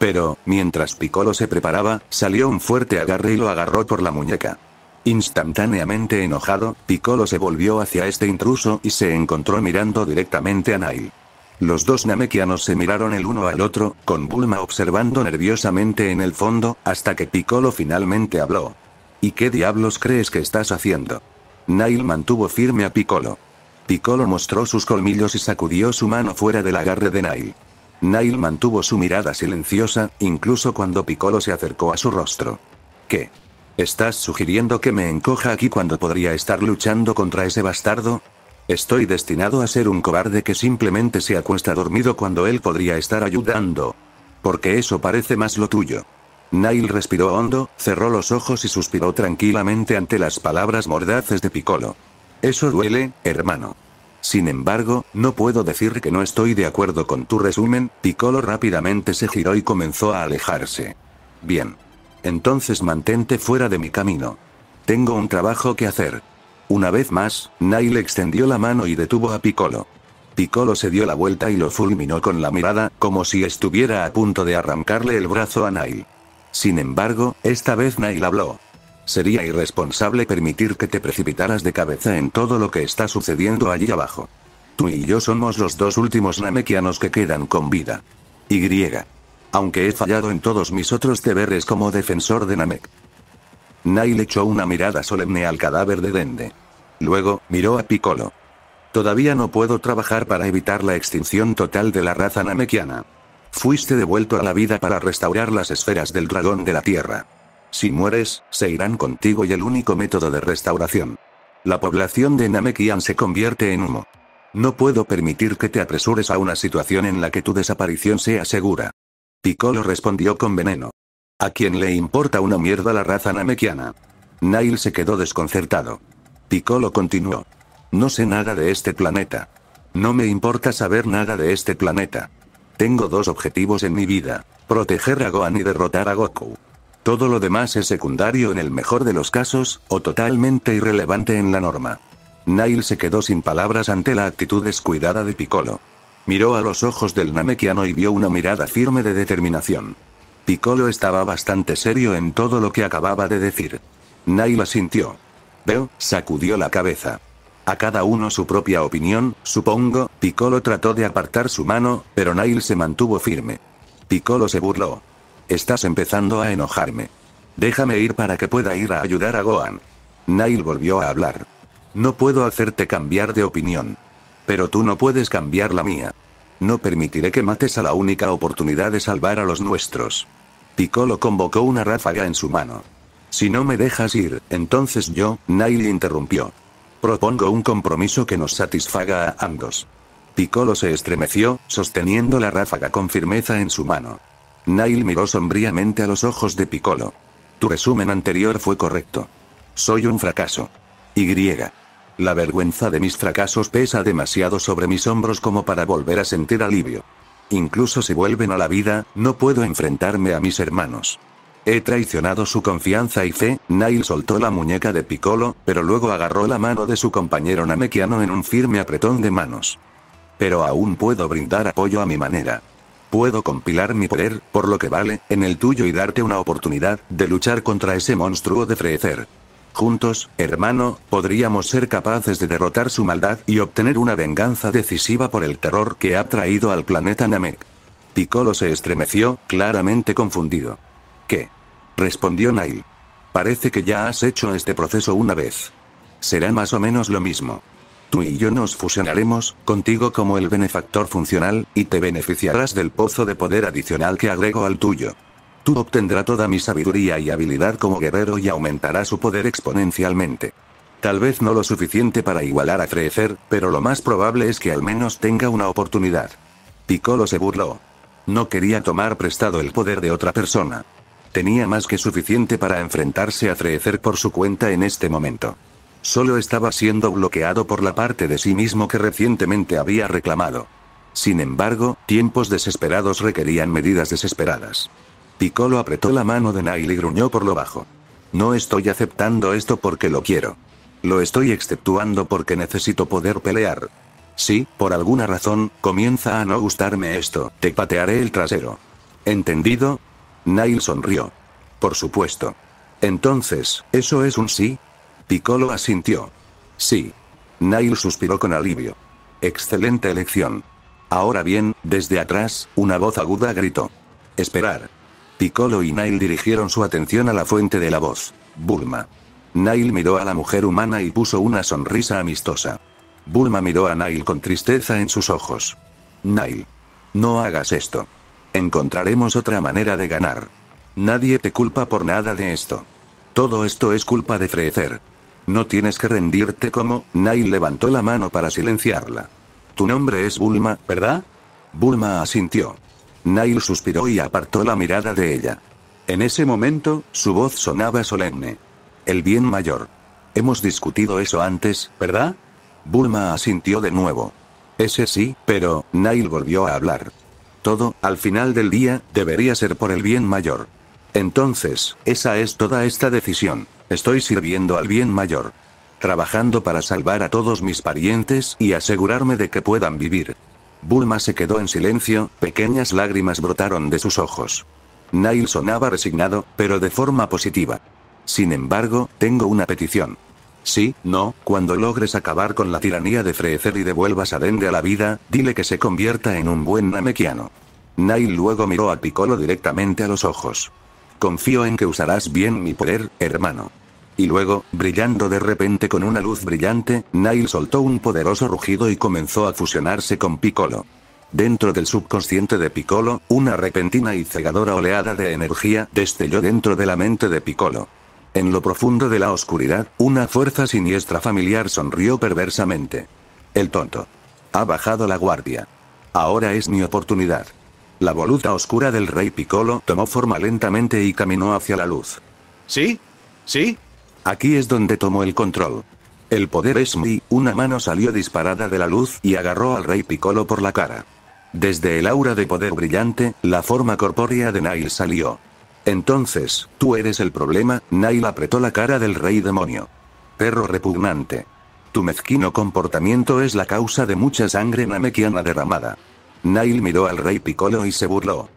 Pero, mientras Piccolo se preparaba, salió un fuerte agarre y lo agarró por la muñeca. Instantáneamente enojado, Piccolo se volvió hacia este intruso y se encontró mirando directamente a Nail. Los dos namekianos se miraron el uno al otro, con Bulma observando nerviosamente en el fondo, hasta que Piccolo finalmente habló. ¿Y qué diablos crees que estás haciendo? Nail mantuvo firme a Piccolo. Piccolo mostró sus colmillos y sacudió su mano fuera del agarre de Nail. Nail mantuvo su mirada silenciosa, incluso cuando Piccolo se acercó a su rostro. ¿Qué? ¿Estás sugiriendo que me encoja aquí cuando podría estar luchando contra ese bastardo? Estoy destinado a ser un cobarde que simplemente se acuesta dormido cuando él podría estar ayudando. Porque eso parece más lo tuyo. Nail respiró hondo, cerró los ojos y suspiró tranquilamente ante las palabras mordaces de Piccolo. Eso duele, hermano. Sin embargo, no puedo decir que no estoy de acuerdo con tu resumen, Piccolo rápidamente se giró y comenzó a alejarse. Bien. Entonces mantente fuera de mi camino. Tengo un trabajo que hacer. Una vez más, Nile extendió la mano y detuvo a Piccolo. Piccolo se dio la vuelta y lo fulminó con la mirada, como si estuviera a punto de arrancarle el brazo a Nile. Sin embargo, esta vez Nile habló. Sería irresponsable permitir que te precipitaras de cabeza en todo lo que está sucediendo allí abajo. Tú y yo somos los dos últimos Namekianos que quedan con vida. Y. Aunque he fallado en todos mis otros deberes como defensor de Namek. Nile echó una mirada solemne al cadáver de Dende. Luego, miró a Piccolo. Todavía no puedo trabajar para evitar la extinción total de la raza namekiana. Fuiste devuelto a la vida para restaurar las esferas del dragón de la Tierra. Si mueres, se irán contigo y el único método de restauración. La población de Namekian se convierte en humo. No puedo permitir que te apresures a una situación en la que tu desaparición sea segura. Piccolo respondió con veneno. ¿A quién le importa una mierda la raza namekiana? Nail se quedó desconcertado. Piccolo continuó. No sé nada de este planeta. No me importa saber nada de este planeta. Tengo dos objetivos en mi vida, proteger a Gohan y derrotar a Goku. Todo lo demás es secundario en el mejor de los casos, o totalmente irrelevante en la norma. Nail se quedó sin palabras ante la actitud descuidada de Piccolo. Miró a los ojos del Namekiano y vio una mirada firme de determinación. Piccolo estaba bastante serio en todo lo que acababa de decir. Nail asintió. Veo, sacudió la cabeza. A cada uno su propia opinión, supongo, Piccolo trató de apartar su mano, pero Nail se mantuvo firme. Piccolo se burló. Estás empezando a enojarme. Déjame ir para que pueda ir a ayudar a Gohan. Nail volvió a hablar. No puedo hacerte cambiar de opinión. Pero tú no puedes cambiar la mía. No permitiré que mates a la única oportunidad de salvar a los nuestros. Piccolo convocó una ráfaga en su mano. Si no me dejas ir, entonces yo, Nail interrumpió. Propongo un compromiso que nos satisfaga a ambos. Piccolo se estremeció, sosteniendo la ráfaga con firmeza en su mano. Nail miró sombríamente a los ojos de Piccolo. Tu resumen anterior fue correcto. Soy un fracaso. Y. La vergüenza de mis fracasos pesa demasiado sobre mis hombros como para volver a sentir alivio. Incluso si vuelven a la vida, no puedo enfrentarme a mis hermanos. He traicionado su confianza y fe, Nail soltó la muñeca de Piccolo, pero luego agarró la mano de su compañero Namekiano en un firme apretón de manos. Pero aún puedo brindar apoyo a mi manera. Puedo compilar mi poder, por lo que vale, en el tuyo y darte una oportunidad de luchar contra ese monstruo de frecer. Juntos, hermano, podríamos ser capaces de derrotar su maldad y obtener una venganza decisiva por el terror que ha traído al planeta Namek. Piccolo se estremeció, claramente confundido. ¿Qué? Respondió Nail. Parece que ya has hecho este proceso una vez. Será más o menos lo mismo. Tú y yo nos fusionaremos, contigo como el benefactor funcional, y te beneficiarás del pozo de poder adicional que agrego al tuyo. Tú obtendrás toda mi sabiduría y habilidad como guerrero y aumentará su poder exponencialmente. Tal vez no lo suficiente para igualar a crecer, pero lo más probable es que al menos tenga una oportunidad. Piccolo se burló. No quería tomar prestado el poder de otra persona. Tenía más que suficiente para enfrentarse a Frecer por su cuenta en este momento. Solo estaba siendo bloqueado por la parte de sí mismo que recientemente había reclamado. Sin embargo, tiempos desesperados requerían medidas desesperadas. Piccolo apretó la mano de Nail y gruñó por lo bajo. No estoy aceptando esto porque lo quiero. Lo estoy exceptuando porque necesito poder pelear. Si, por alguna razón, comienza a no gustarme esto, te patearé el trasero. ¿Entendido? Nail sonrió. Por supuesto. Entonces, ¿eso es un sí? Piccolo asintió. Sí. Nail suspiró con alivio. Excelente elección. Ahora bien, desde atrás, una voz aguda gritó. Esperar. Piccolo y Nail dirigieron su atención a la fuente de la voz. Bulma. Nail miró a la mujer humana y puso una sonrisa amistosa. Bulma miró a Nail con tristeza en sus ojos. Nail. No hagas esto. Encontraremos otra manera de ganar. Nadie te culpa por nada de esto. Todo esto es culpa de Freezer. No tienes que rendirte como, Nail levantó la mano para silenciarla. Tu nombre es Bulma, ¿verdad? Bulma asintió. Nail suspiró y apartó la mirada de ella. En ese momento, su voz sonaba solemne. El bien mayor. Hemos discutido eso antes, ¿verdad? Bulma asintió de nuevo. Ese sí, pero, Nail volvió a hablar. Todo, al final del día, debería ser por el bien mayor. Entonces, esa es toda esta decisión. Estoy sirviendo al bien mayor. Trabajando para salvar a todos mis parientes y asegurarme de que puedan vivir. Bulma se quedó en silencio, pequeñas lágrimas brotaron de sus ojos. Nail sonaba resignado, pero de forma positiva. Sin embargo, tengo una petición. Sí, no, cuando logres acabar con la tiranía de Frecer y devuelvas a Dende a la vida, dile que se convierta en un buen namekiano. Nail luego miró a Piccolo directamente a los ojos. Confío en que usarás bien mi poder, hermano. Y luego, brillando de repente con una luz brillante, Nail soltó un poderoso rugido y comenzó a fusionarse con Piccolo. Dentro del subconsciente de Piccolo, una repentina y cegadora oleada de energía destelló dentro de la mente de Piccolo. En lo profundo de la oscuridad, una fuerza siniestra familiar sonrió perversamente. El tonto. Ha bajado la guardia. Ahora es mi oportunidad. La voluta oscura del rey Piccolo tomó forma lentamente y caminó hacia la luz. ¿Sí? ¿Sí? Aquí es donde tomó el control. El poder es muy, una mano salió disparada de la luz y agarró al rey Piccolo por la cara. Desde el aura de poder brillante, la forma corpórea de Nail salió. Entonces, tú eres el problema, Nail apretó la cara del rey demonio. Perro repugnante. Tu mezquino comportamiento es la causa de mucha sangre namekiana derramada. Nail miró al rey picolo y se burló.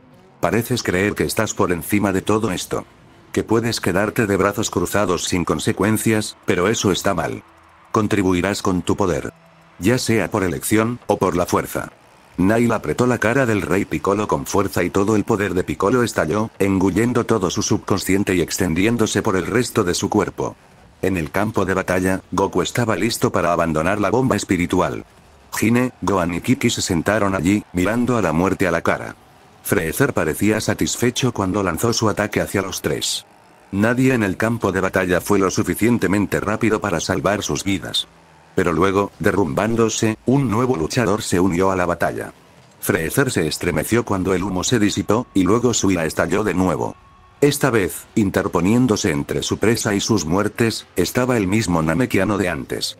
Pareces creer que estás por encima de todo esto. Que puedes quedarte de brazos cruzados sin consecuencias, pero eso está mal. Contribuirás con tu poder. Ya sea por elección, o por la fuerza. Nail apretó la cara del rey Piccolo con fuerza y todo el poder de Piccolo estalló, engullendo todo su subconsciente y extendiéndose por el resto de su cuerpo. En el campo de batalla, Goku estaba listo para abandonar la bomba espiritual. Hine, Gohan y Kiki se sentaron allí, mirando a la muerte a la cara. Freezer parecía satisfecho cuando lanzó su ataque hacia los tres. Nadie en el campo de batalla fue lo suficientemente rápido para salvar sus vidas. Pero luego, derrumbándose, un nuevo luchador se unió a la batalla. Freezer se estremeció cuando el humo se disipó, y luego su ira estalló de nuevo. Esta vez, interponiéndose entre su presa y sus muertes, estaba el mismo Namekiano de antes.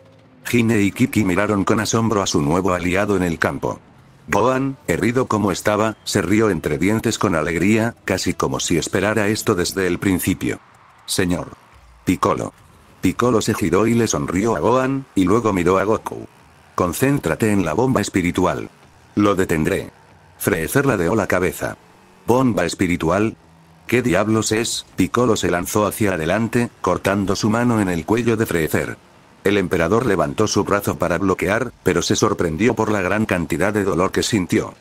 Hine y Kiki miraron con asombro a su nuevo aliado en el campo. Boan, herido como estaba, se rió entre dientes con alegría, casi como si esperara esto desde el principio. Señor. Piccolo. Piccolo se giró y le sonrió a Gohan, y luego miró a Goku. Concéntrate en la bomba espiritual. Lo detendré. la deó la cabeza. ¿Bomba espiritual? ¿Qué diablos es? Piccolo se lanzó hacia adelante, cortando su mano en el cuello de Freezer. El emperador levantó su brazo para bloquear, pero se sorprendió por la gran cantidad de dolor que sintió.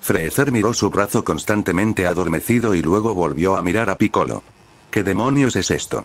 Freezer miró su brazo constantemente adormecido y luego volvió a mirar a Piccolo. ¿Qué demonios es esto?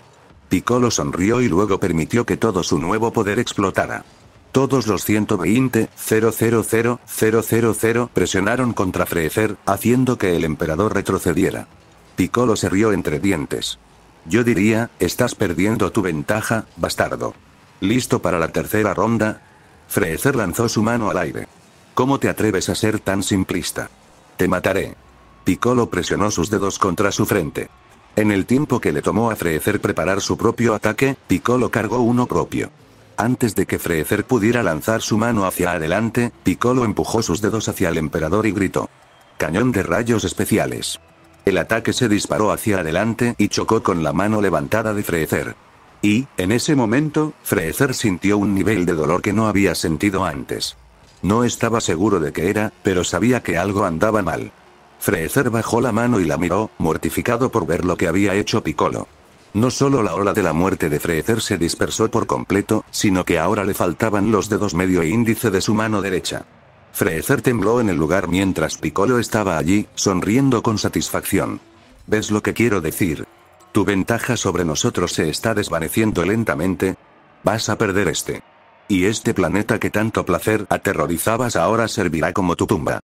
Piccolo sonrió y luego permitió que todo su nuevo poder explotara. Todos los 120, 000, 000 presionaron contra Freecer, haciendo que el emperador retrocediera. Piccolo se rió entre dientes. Yo diría, estás perdiendo tu ventaja, bastardo. ¿Listo para la tercera ronda? Frecer lanzó su mano al aire. ¿Cómo te atreves a ser tan simplista? Te mataré. Piccolo presionó sus dedos contra su frente. En el tiempo que le tomó a Freezer preparar su propio ataque, Piccolo cargó uno propio. Antes de que Freezer pudiera lanzar su mano hacia adelante, Piccolo empujó sus dedos hacia el emperador y gritó. Cañón de rayos especiales. El ataque se disparó hacia adelante y chocó con la mano levantada de Freezer. Y, en ese momento, Freezer sintió un nivel de dolor que no había sentido antes. No estaba seguro de qué era, pero sabía que algo andaba mal. Frezer bajó la mano y la miró, mortificado por ver lo que había hecho Piccolo. No solo la ola de la muerte de Frezer se dispersó por completo, sino que ahora le faltaban los dedos medio e índice de su mano derecha. Freezer tembló en el lugar mientras Piccolo estaba allí, sonriendo con satisfacción. ¿Ves lo que quiero decir? Tu ventaja sobre nosotros se está desvaneciendo lentamente. Vas a perder este. Y este planeta que tanto placer aterrorizabas ahora servirá como tu tumba.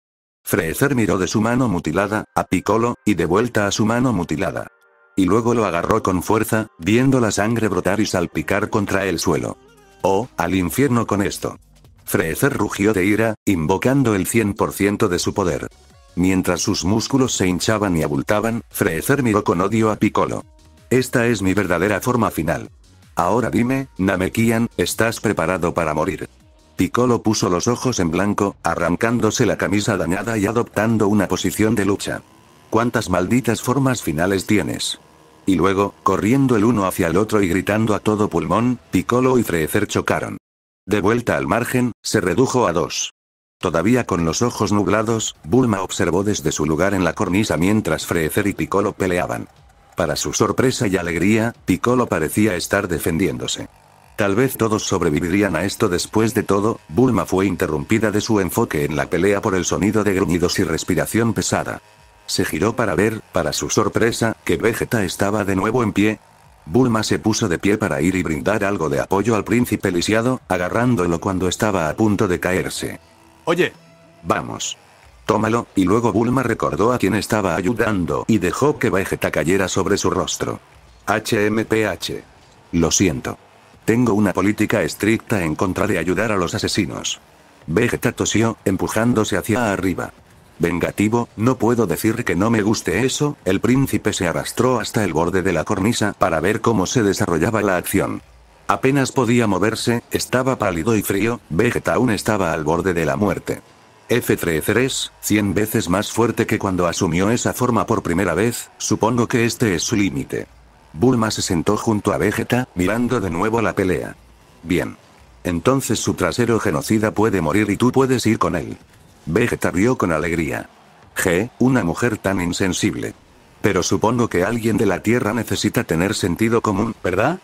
Freezer miró de su mano mutilada, a Piccolo, y de vuelta a su mano mutilada. Y luego lo agarró con fuerza, viendo la sangre brotar y salpicar contra el suelo. Oh, al infierno con esto. Freezer rugió de ira, invocando el 100% de su poder. Mientras sus músculos se hinchaban y abultaban, Freezer miró con odio a Piccolo. Esta es mi verdadera forma final. Ahora dime, Namekian, ¿estás preparado para morir? Piccolo puso los ojos en blanco, arrancándose la camisa dañada y adoptando una posición de lucha. ¿Cuántas malditas formas finales tienes? Y luego, corriendo el uno hacia el otro y gritando a todo pulmón, Piccolo y Freecer chocaron. De vuelta al margen, se redujo a dos. Todavía con los ojos nublados, Bulma observó desde su lugar en la cornisa mientras Freecer y Piccolo peleaban. Para su sorpresa y alegría, Piccolo parecía estar defendiéndose. Tal vez todos sobrevivirían a esto después de todo, Bulma fue interrumpida de su enfoque en la pelea por el sonido de gruñidos y respiración pesada. Se giró para ver, para su sorpresa, que Vegeta estaba de nuevo en pie. Bulma se puso de pie para ir y brindar algo de apoyo al príncipe lisiado, agarrándolo cuando estaba a punto de caerse. Oye. Vamos. Tómalo, y luego Bulma recordó a quien estaba ayudando y dejó que Vegeta cayera sobre su rostro. HMPH. Lo siento. Tengo una política estricta en contra de ayudar a los asesinos. Vegeta tosió, empujándose hacia arriba. Vengativo, no puedo decir que no me guste eso, el príncipe se arrastró hasta el borde de la cornisa para ver cómo se desarrollaba la acción. Apenas podía moverse, estaba pálido y frío, Vegeta aún estaba al borde de la muerte. F33, 100 veces más fuerte que cuando asumió esa forma por primera vez, supongo que este es su límite. Bulma se sentó junto a Vegeta, mirando de nuevo la pelea. Bien. Entonces su trasero genocida puede morir y tú puedes ir con él. Vegeta rió con alegría. G, una mujer tan insensible. Pero supongo que alguien de la Tierra necesita tener sentido común, ¿verdad?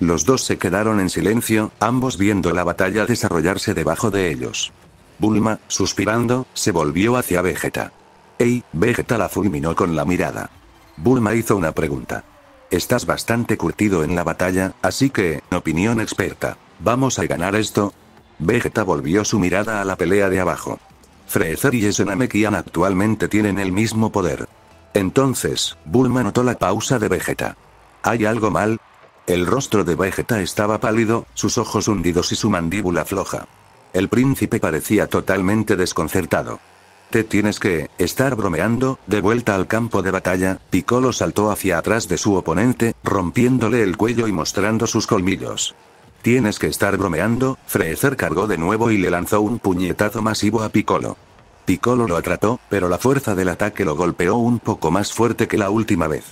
Los dos se quedaron en silencio, ambos viendo la batalla desarrollarse debajo de ellos. Bulma, suspirando, se volvió hacia Vegeta. Ey, Vegeta la fulminó con la mirada. Bulma hizo una pregunta. Estás bastante curtido en la batalla, así que, opinión experta. ¿Vamos a ganar esto? Vegeta volvió su mirada a la pelea de abajo. Frezer y Esenamekian actualmente tienen el mismo poder. Entonces, Bulma notó la pausa de Vegeta. ¿Hay algo mal? El rostro de Vegeta estaba pálido, sus ojos hundidos y su mandíbula floja. El príncipe parecía totalmente desconcertado tienes que estar bromeando, de vuelta al campo de batalla, Piccolo saltó hacia atrás de su oponente, rompiéndole el cuello y mostrando sus colmillos. Tienes que estar bromeando, frezer cargó de nuevo y le lanzó un puñetazo masivo a Piccolo. Piccolo lo atrató, pero la fuerza del ataque lo golpeó un poco más fuerte que la última vez.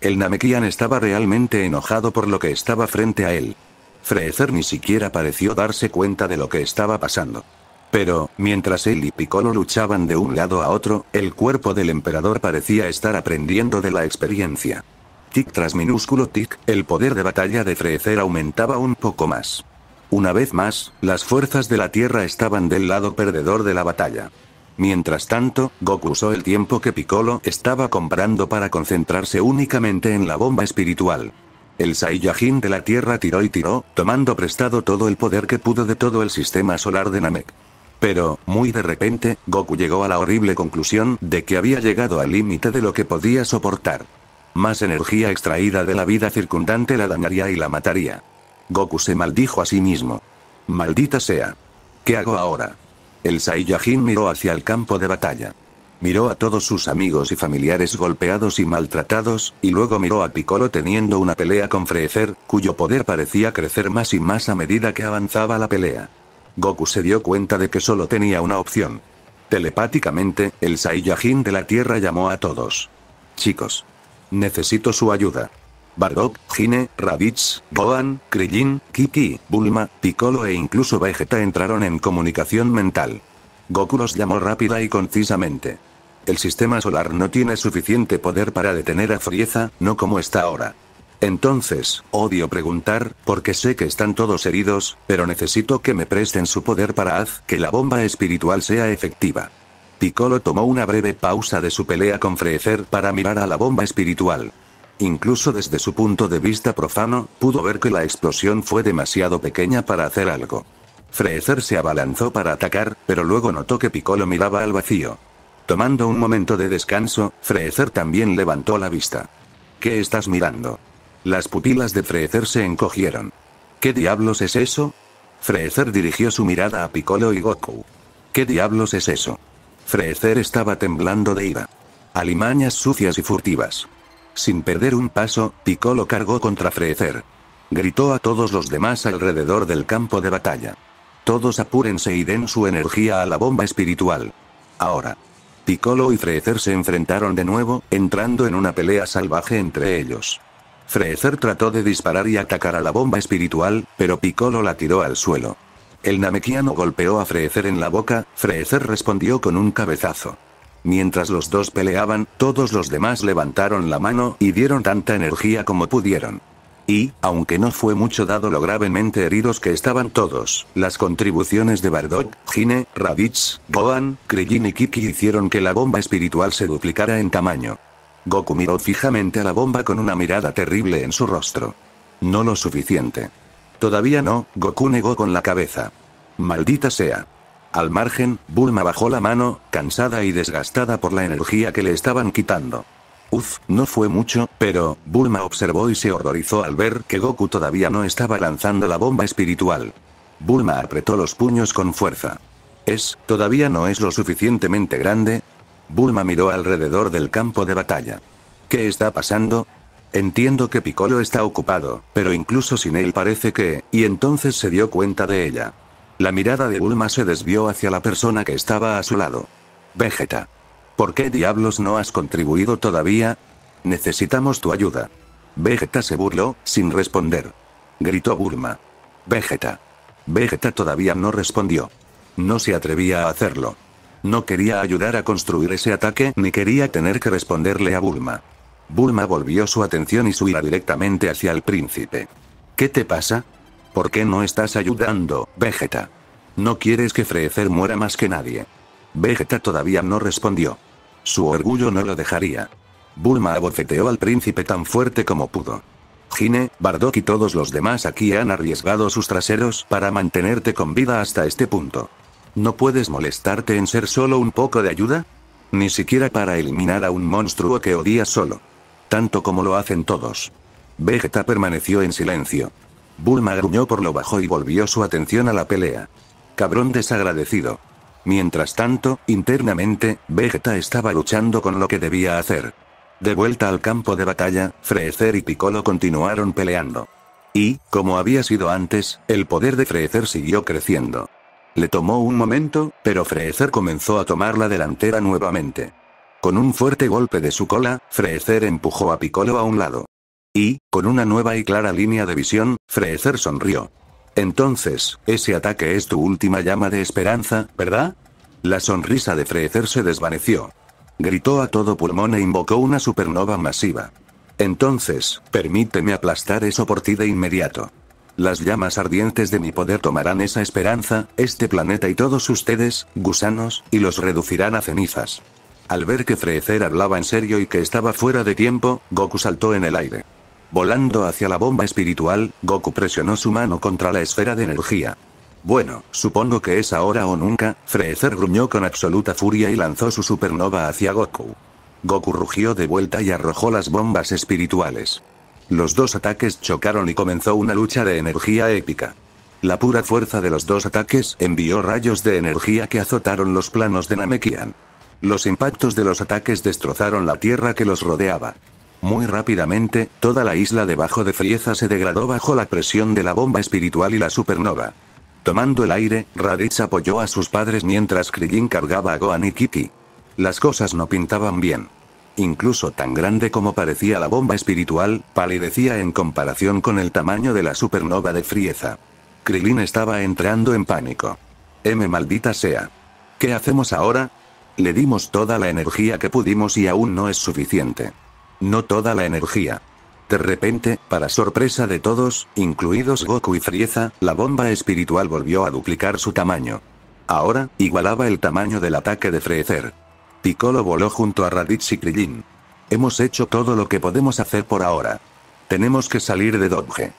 El Namekian estaba realmente enojado por lo que estaba frente a él. frezer ni siquiera pareció darse cuenta de lo que estaba pasando. Pero, mientras él y Piccolo luchaban de un lado a otro, el cuerpo del emperador parecía estar aprendiendo de la experiencia. Tic tras minúsculo tic, el poder de batalla de Frecer aumentaba un poco más. Una vez más, las fuerzas de la Tierra estaban del lado perdedor de la batalla. Mientras tanto, Goku usó el tiempo que Piccolo estaba comprando para concentrarse únicamente en la bomba espiritual. El Saiyajin de la Tierra tiró y tiró, tomando prestado todo el poder que pudo de todo el sistema solar de Namek. Pero, muy de repente, Goku llegó a la horrible conclusión de que había llegado al límite de lo que podía soportar. Más energía extraída de la vida circundante la dañaría y la mataría. Goku se maldijo a sí mismo. Maldita sea. ¿Qué hago ahora? El Saiyajin miró hacia el campo de batalla. Miró a todos sus amigos y familiares golpeados y maltratados, y luego miró a Piccolo teniendo una pelea con Frecer, cuyo poder parecía crecer más y más a medida que avanzaba la pelea. Goku se dio cuenta de que solo tenía una opción. Telepáticamente, el Saiyajin de la Tierra llamó a todos. Chicos. Necesito su ayuda. Bardock, Gine, Raditz, Gohan, Krillin, Kiki, Bulma, Piccolo e incluso Vegeta entraron en comunicación mental. Goku los llamó rápida y concisamente. El sistema solar no tiene suficiente poder para detener a Frieza, no como está ahora. Entonces, odio preguntar, porque sé que están todos heridos, pero necesito que me presten su poder para haz que la bomba espiritual sea efectiva. Piccolo tomó una breve pausa de su pelea con Freezer para mirar a la bomba espiritual. Incluso desde su punto de vista profano, pudo ver que la explosión fue demasiado pequeña para hacer algo. Freezer se abalanzó para atacar, pero luego notó que Piccolo miraba al vacío. Tomando un momento de descanso, Freezer también levantó la vista. ¿Qué estás mirando? Las pupilas de Freezer se encogieron. ¿Qué diablos es eso? Freezer dirigió su mirada a Piccolo y Goku. ¿Qué diablos es eso? Freezer estaba temblando de ira. Alimañas sucias y furtivas. Sin perder un paso, Piccolo cargó contra Freezer. Gritó a todos los demás alrededor del campo de batalla. Todos apúrense y den su energía a la bomba espiritual. Ahora. Piccolo y Freezer se enfrentaron de nuevo, entrando en una pelea salvaje entre ellos. Freezer trató de disparar y atacar a la bomba espiritual, pero Piccolo la tiró al suelo. El Namekiano golpeó a Freezer en la boca, Freezer respondió con un cabezazo. Mientras los dos peleaban, todos los demás levantaron la mano y dieron tanta energía como pudieron. Y, aunque no fue mucho dado lo gravemente heridos que estaban todos, las contribuciones de Bardock, Gine, Raditz, Gohan, Krillin y Kiki hicieron que la bomba espiritual se duplicara en tamaño. Goku miró fijamente a la bomba con una mirada terrible en su rostro. No lo suficiente. Todavía no, Goku negó con la cabeza. Maldita sea. Al margen, Bulma bajó la mano, cansada y desgastada por la energía que le estaban quitando. Uf, no fue mucho, pero, Bulma observó y se horrorizó al ver que Goku todavía no estaba lanzando la bomba espiritual. Bulma apretó los puños con fuerza. Es, todavía no es lo suficientemente grande, Bulma miró alrededor del campo de batalla. ¿Qué está pasando? Entiendo que Piccolo está ocupado, pero incluso sin él parece que, y entonces se dio cuenta de ella. La mirada de Bulma se desvió hacia la persona que estaba a su lado. Vegeta. ¿Por qué diablos no has contribuido todavía? Necesitamos tu ayuda. Vegeta se burló, sin responder. Gritó Bulma. Vegeta. Vegeta todavía no respondió. No se atrevía a hacerlo. No quería ayudar a construir ese ataque ni quería tener que responderle a Bulma. Bulma volvió su atención y su ira directamente hacia el príncipe. ¿Qué te pasa? ¿Por qué no estás ayudando, Vegeta? No quieres que Frecer muera más que nadie. Vegeta todavía no respondió. Su orgullo no lo dejaría. Bulma abofeteó al príncipe tan fuerte como pudo. Gine, Bardock y todos los demás aquí han arriesgado sus traseros para mantenerte con vida hasta este punto. ¿No puedes molestarte en ser solo un poco de ayuda? Ni siquiera para eliminar a un monstruo que odias solo. Tanto como lo hacen todos. Vegeta permaneció en silencio. Bulma gruñó por lo bajo y volvió su atención a la pelea. Cabrón desagradecido. Mientras tanto, internamente, Vegeta estaba luchando con lo que debía hacer. De vuelta al campo de batalla, Freezer y Piccolo continuaron peleando. Y, como había sido antes, el poder de Frezer siguió creciendo. Le tomó un momento, pero Frezer comenzó a tomar la delantera nuevamente. Con un fuerte golpe de su cola, Frezer empujó a Piccolo a un lado. Y, con una nueva y clara línea de visión, Freecer sonrió. Entonces, ese ataque es tu última llama de esperanza, ¿verdad? La sonrisa de Frezer se desvaneció. Gritó a todo pulmón e invocó una supernova masiva. Entonces, permíteme aplastar eso por ti de inmediato. Las llamas ardientes de mi poder tomarán esa esperanza, este planeta y todos ustedes, gusanos, y los reducirán a cenizas. Al ver que Freezer hablaba en serio y que estaba fuera de tiempo, Goku saltó en el aire. Volando hacia la bomba espiritual, Goku presionó su mano contra la esfera de energía. Bueno, supongo que es ahora o nunca, Freezer gruñó con absoluta furia y lanzó su supernova hacia Goku. Goku rugió de vuelta y arrojó las bombas espirituales. Los dos ataques chocaron y comenzó una lucha de energía épica. La pura fuerza de los dos ataques envió rayos de energía que azotaron los planos de Namekian. Los impactos de los ataques destrozaron la tierra que los rodeaba. Muy rápidamente, toda la isla debajo de Frieza se degradó bajo la presión de la bomba espiritual y la supernova. Tomando el aire, Raditz apoyó a sus padres mientras Krillin cargaba a Gohan y Kiki. Las cosas no pintaban bien incluso tan grande como parecía la bomba espiritual, palidecía en comparación con el tamaño de la supernova de Frieza. Krilin estaba entrando en pánico. M maldita sea. ¿Qué hacemos ahora? Le dimos toda la energía que pudimos y aún no es suficiente. No toda la energía. De repente, para sorpresa de todos, incluidos Goku y Frieza, la bomba espiritual volvió a duplicar su tamaño. Ahora, igualaba el tamaño del ataque de Freezer. Piccolo voló junto a Raditz y Krillin. Hemos hecho todo lo que podemos hacer por ahora. Tenemos que salir de Dodge.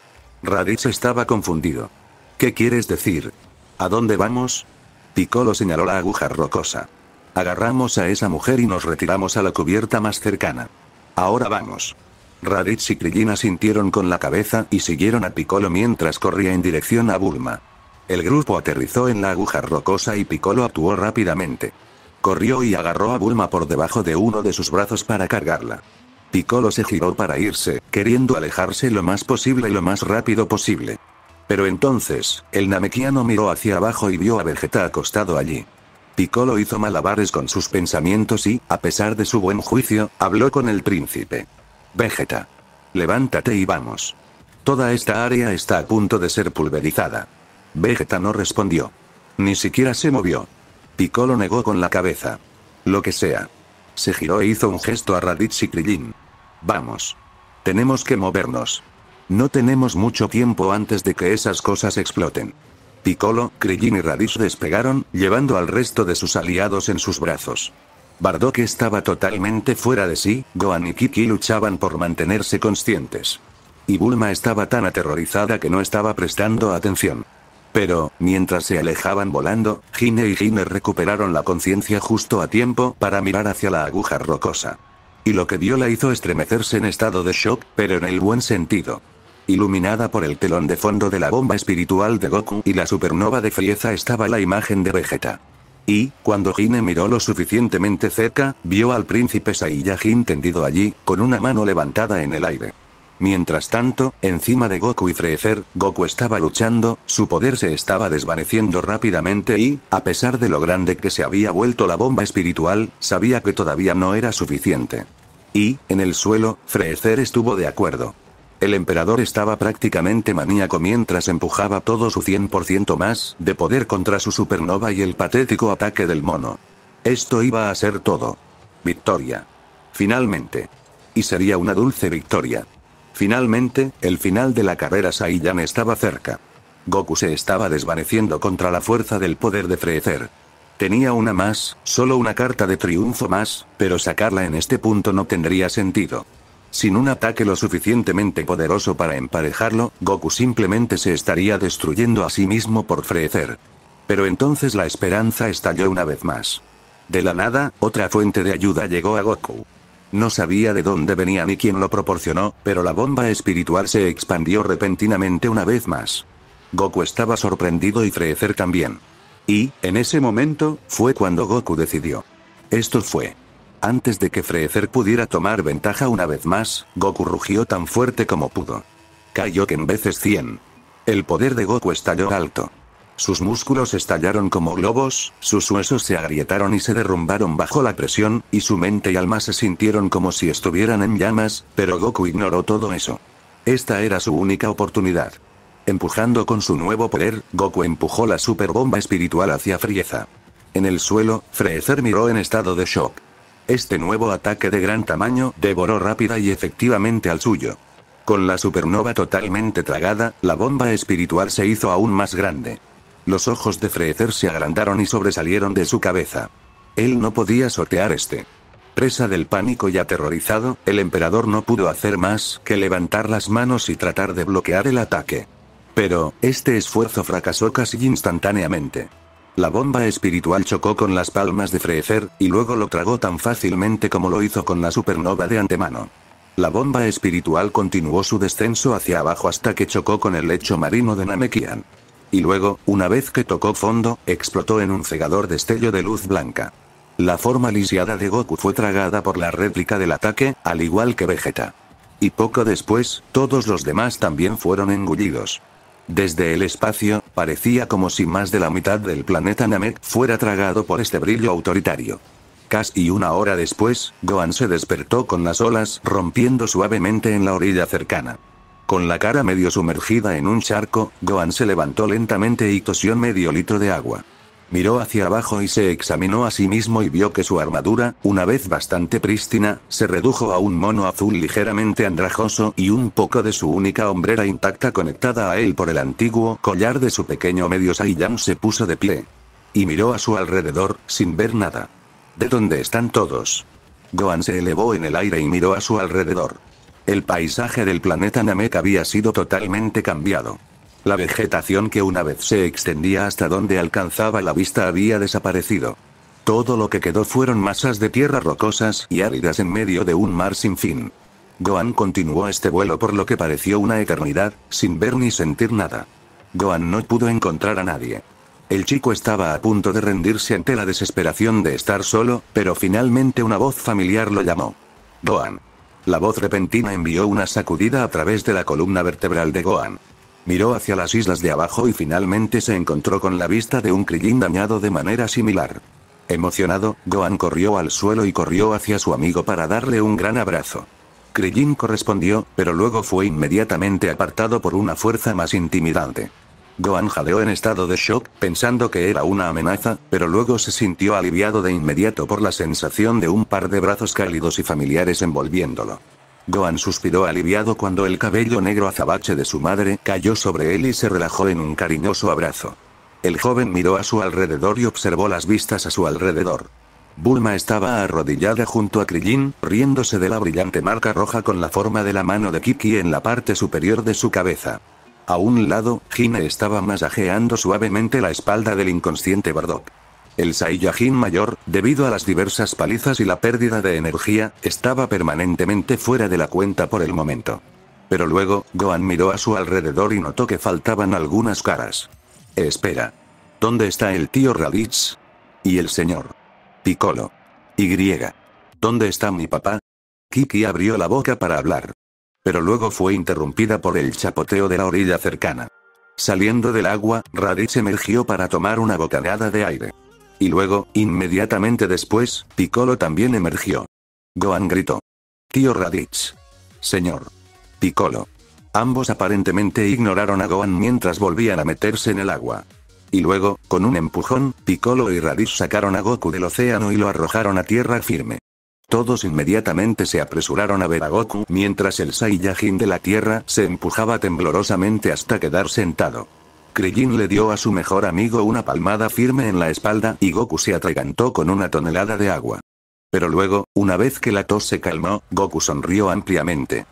Raditz estaba confundido. ¿Qué quieres decir? ¿A dónde vamos? Piccolo señaló la aguja rocosa. Agarramos a esa mujer y nos retiramos a la cubierta más cercana. Ahora vamos. Raditz y Krillin asintieron con la cabeza y siguieron a Piccolo mientras corría en dirección a Bulma. El grupo aterrizó en la aguja rocosa y Piccolo actuó rápidamente. Corrió y agarró a Bulma por debajo de uno de sus brazos para cargarla. Piccolo se giró para irse, queriendo alejarse lo más posible y lo más rápido posible. Pero entonces, el Namekiano miró hacia abajo y vio a Vegeta acostado allí. Piccolo hizo malabares con sus pensamientos y, a pesar de su buen juicio, habló con el príncipe. Vegeta. Levántate y vamos. Toda esta área está a punto de ser pulverizada. Vegeta no respondió. Ni siquiera se movió. Piccolo negó con la cabeza. Lo que sea. Se giró e hizo un gesto a Raditz y Krillin. Vamos. Tenemos que movernos. No tenemos mucho tiempo antes de que esas cosas exploten. Piccolo, Krillin y Raditz despegaron, llevando al resto de sus aliados en sus brazos. Bardock estaba totalmente fuera de sí, Gohan y Kiki luchaban por mantenerse conscientes. Y Bulma estaba tan aterrorizada que no estaba prestando atención. Pero, mientras se alejaban volando, Gine y Gine recuperaron la conciencia justo a tiempo para mirar hacia la aguja rocosa. Y lo que vio la hizo estremecerse en estado de shock, pero en el buen sentido. Iluminada por el telón de fondo de la bomba espiritual de Goku y la supernova de Frieza estaba la imagen de Vegeta. Y, cuando Gine miró lo suficientemente cerca, vio al príncipe Saiyajin tendido allí, con una mano levantada en el aire. Mientras tanto, encima de Goku y Freezer, Goku estaba luchando, su poder se estaba desvaneciendo rápidamente y, a pesar de lo grande que se había vuelto la bomba espiritual, sabía que todavía no era suficiente. Y, en el suelo, Freezer estuvo de acuerdo. El emperador estaba prácticamente maníaco mientras empujaba todo su 100% más de poder contra su supernova y el patético ataque del mono. Esto iba a ser todo. Victoria. Finalmente. Y sería una dulce victoria. Finalmente, el final de la carrera Saiyan estaba cerca. Goku se estaba desvaneciendo contra la fuerza del poder de Freezer. Tenía una más, solo una carta de triunfo más, pero sacarla en este punto no tendría sentido. Sin un ataque lo suficientemente poderoso para emparejarlo, Goku simplemente se estaría destruyendo a sí mismo por Freezer. Pero entonces la esperanza estalló una vez más. De la nada, otra fuente de ayuda llegó a Goku. No sabía de dónde venía ni quién lo proporcionó, pero la bomba espiritual se expandió repentinamente una vez más. Goku estaba sorprendido y Freezer también. Y, en ese momento, fue cuando Goku decidió. Esto fue. Antes de que Freezer pudiera tomar ventaja una vez más, Goku rugió tan fuerte como pudo. Cayó que en veces 100. El poder de Goku estalló alto. Sus músculos estallaron como globos, sus huesos se agrietaron y se derrumbaron bajo la presión, y su mente y alma se sintieron como si estuvieran en llamas, pero Goku ignoró todo eso. Esta era su única oportunidad. Empujando con su nuevo poder, Goku empujó la superbomba espiritual hacia Frieza. En el suelo, Frieza miró en estado de shock. Este nuevo ataque de gran tamaño devoró rápida y efectivamente al suyo. Con la supernova totalmente tragada, la bomba espiritual se hizo aún más grande. Los ojos de Freezer se agrandaron y sobresalieron de su cabeza. Él no podía sortear este. Presa del pánico y aterrorizado, el emperador no pudo hacer más que levantar las manos y tratar de bloquear el ataque. Pero, este esfuerzo fracasó casi instantáneamente. La bomba espiritual chocó con las palmas de Freezer, y luego lo tragó tan fácilmente como lo hizo con la supernova de antemano. La bomba espiritual continuó su descenso hacia abajo hasta que chocó con el lecho marino de Namekian y luego, una vez que tocó fondo, explotó en un cegador destello de luz blanca. La forma lisiada de Goku fue tragada por la réplica del ataque, al igual que Vegeta. Y poco después, todos los demás también fueron engullidos. Desde el espacio, parecía como si más de la mitad del planeta Namek fuera tragado por este brillo autoritario. Casi una hora después, Gohan se despertó con las olas rompiendo suavemente en la orilla cercana. Con la cara medio sumergida en un charco, Gohan se levantó lentamente y tosió medio litro de agua. Miró hacia abajo y se examinó a sí mismo y vio que su armadura, una vez bastante prístina, se redujo a un mono azul ligeramente andrajoso y un poco de su única hombrera intacta conectada a él por el antiguo collar de su pequeño medio Saiyan se puso de pie. Y miró a su alrededor, sin ver nada. ¿De dónde están todos? Gohan se elevó en el aire y miró a su alrededor. El paisaje del planeta Namek había sido totalmente cambiado. La vegetación que una vez se extendía hasta donde alcanzaba la vista había desaparecido. Todo lo que quedó fueron masas de tierra rocosas y áridas en medio de un mar sin fin. Gohan continuó este vuelo por lo que pareció una eternidad, sin ver ni sentir nada. Gohan no pudo encontrar a nadie. El chico estaba a punto de rendirse ante la desesperación de estar solo, pero finalmente una voz familiar lo llamó. Gohan. La voz repentina envió una sacudida a través de la columna vertebral de Gohan. Miró hacia las islas de abajo y finalmente se encontró con la vista de un Krillin dañado de manera similar. Emocionado, Gohan corrió al suelo y corrió hacia su amigo para darle un gran abrazo. Krillin correspondió, pero luego fue inmediatamente apartado por una fuerza más intimidante. Gohan jadeó en estado de shock, pensando que era una amenaza, pero luego se sintió aliviado de inmediato por la sensación de un par de brazos cálidos y familiares envolviéndolo. Gohan suspiró aliviado cuando el cabello negro azabache de su madre cayó sobre él y se relajó en un cariñoso abrazo. El joven miró a su alrededor y observó las vistas a su alrededor. Bulma estaba arrodillada junto a Krillin, riéndose de la brillante marca roja con la forma de la mano de Kiki en la parte superior de su cabeza. A un lado, Gina estaba masajeando suavemente la espalda del inconsciente Bardock. El Saiyajin mayor, debido a las diversas palizas y la pérdida de energía, estaba permanentemente fuera de la cuenta por el momento. Pero luego, Gohan miró a su alrededor y notó que faltaban algunas caras. Espera. ¿Dónde está el tío Raditz? ¿Y el señor? Piccolo. Y. ¿Dónde está mi papá? Kiki abrió la boca para hablar. Pero luego fue interrumpida por el chapoteo de la orilla cercana. Saliendo del agua, Raditz emergió para tomar una bocanada de aire. Y luego, inmediatamente después, Piccolo también emergió. Gohan gritó. Tío Raditz. Señor. Piccolo. Ambos aparentemente ignoraron a Gohan mientras volvían a meterse en el agua. Y luego, con un empujón, Piccolo y Raditz sacaron a Goku del océano y lo arrojaron a tierra firme. Todos inmediatamente se apresuraron a ver a Goku mientras el Saiyajin de la Tierra se empujaba temblorosamente hasta quedar sentado. Krillin le dio a su mejor amigo una palmada firme en la espalda y Goku se atragantó con una tonelada de agua. Pero luego, una vez que la tos se calmó, Goku sonrió ampliamente.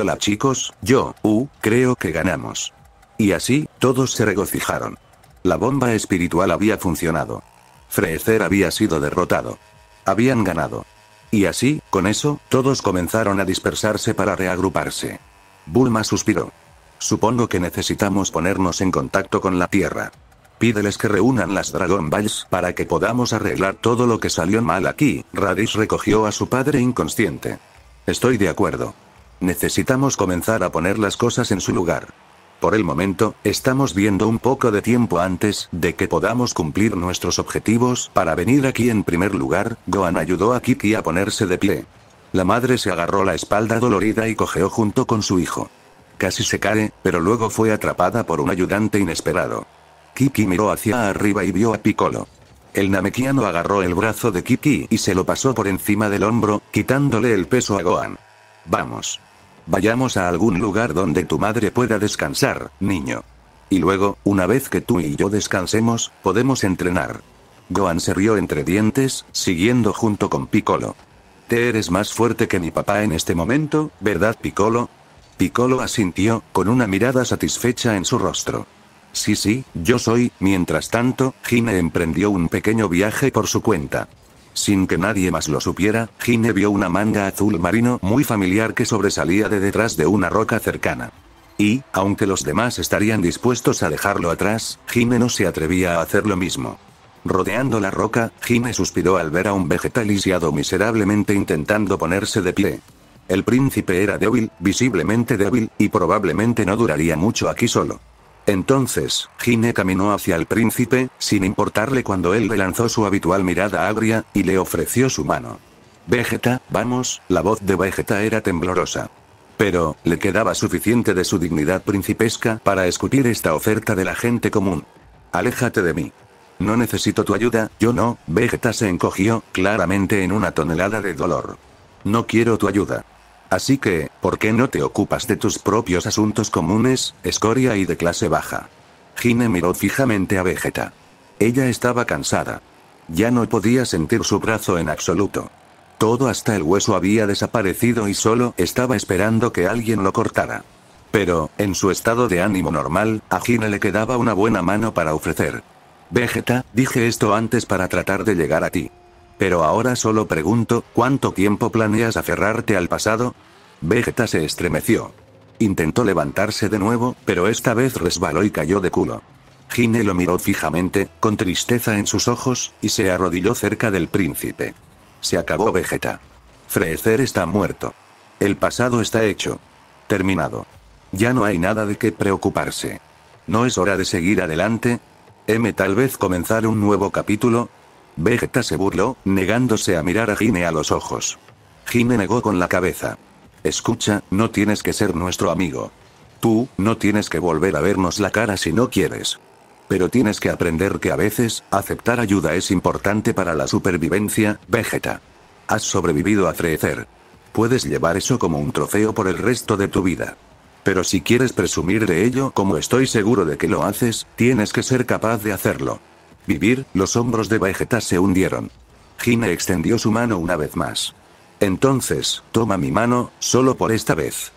hola chicos, yo, U, creo que ganamos. Y así, todos se regocijaron. La bomba espiritual había funcionado. Freezer había sido derrotado. Habían ganado. Y así, con eso, todos comenzaron a dispersarse para reagruparse. Bulma suspiró. Supongo que necesitamos ponernos en contacto con la Tierra. Pídeles que reúnan las Dragon Balls para que podamos arreglar todo lo que salió mal aquí, Radish recogió a su padre inconsciente. Estoy de acuerdo. Necesitamos comenzar a poner las cosas en su lugar. Por el momento, estamos viendo un poco de tiempo antes de que podamos cumplir nuestros objetivos para venir aquí en primer lugar, Gohan ayudó a Kiki a ponerse de pie. La madre se agarró la espalda dolorida y cojeó junto con su hijo. Casi se cae, pero luego fue atrapada por un ayudante inesperado. Kiki miró hacia arriba y vio a Piccolo. El namekiano agarró el brazo de Kiki y se lo pasó por encima del hombro, quitándole el peso a Gohan. Vamos. Vayamos a algún lugar donde tu madre pueda descansar, niño. Y luego, una vez que tú y yo descansemos, podemos entrenar. Gohan se rió entre dientes, siguiendo junto con Piccolo. Te eres más fuerte que mi papá en este momento, ¿verdad Piccolo? Piccolo asintió, con una mirada satisfecha en su rostro. Sí sí, yo soy, mientras tanto, Gine emprendió un pequeño viaje por su cuenta. Sin que nadie más lo supiera, Gine vio una manga azul marino muy familiar que sobresalía de detrás de una roca cercana. Y, aunque los demás estarían dispuestos a dejarlo atrás, Gine no se atrevía a hacer lo mismo. Rodeando la roca, Gine suspiró al ver a un vegetal lisiado miserablemente intentando ponerse de pie. El príncipe era débil, visiblemente débil, y probablemente no duraría mucho aquí solo. Entonces, Gine caminó hacia el príncipe, sin importarle cuando él le lanzó su habitual mirada agria, y le ofreció su mano. Vegeta, vamos, la voz de Vegeta era temblorosa. Pero, le quedaba suficiente de su dignidad principesca para escupir esta oferta de la gente común. Aléjate de mí. No necesito tu ayuda, yo no, Vegeta se encogió, claramente en una tonelada de dolor. No quiero tu ayuda. Así que, ¿por qué no te ocupas de tus propios asuntos comunes, escoria y de clase baja? Gine miró fijamente a Vegeta. Ella estaba cansada. Ya no podía sentir su brazo en absoluto. Todo hasta el hueso había desaparecido y solo estaba esperando que alguien lo cortara. Pero, en su estado de ánimo normal, a Gine le quedaba una buena mano para ofrecer. Vegeta, dije esto antes para tratar de llegar a ti. Pero ahora solo pregunto, ¿cuánto tiempo planeas aferrarte al pasado? Vegeta se estremeció. Intentó levantarse de nuevo, pero esta vez resbaló y cayó de culo. Gine lo miró fijamente, con tristeza en sus ojos, y se arrodilló cerca del príncipe. Se acabó Vegeta. Freezer está muerto. El pasado está hecho. Terminado. Ya no hay nada de qué preocuparse. ¿No es hora de seguir adelante? M tal vez comenzar un nuevo capítulo, Vegeta se burló, negándose a mirar a Gine a los ojos. Gine negó con la cabeza. Escucha, no tienes que ser nuestro amigo. Tú, no tienes que volver a vernos la cara si no quieres. Pero tienes que aprender que a veces, aceptar ayuda es importante para la supervivencia, Vegeta. Has sobrevivido a frecer. Puedes llevar eso como un trofeo por el resto de tu vida. Pero si quieres presumir de ello como estoy seguro de que lo haces, tienes que ser capaz de hacerlo. Vivir, los hombros de Vegeta se hundieron. Gine extendió su mano una vez más. Entonces, toma mi mano, solo por esta vez.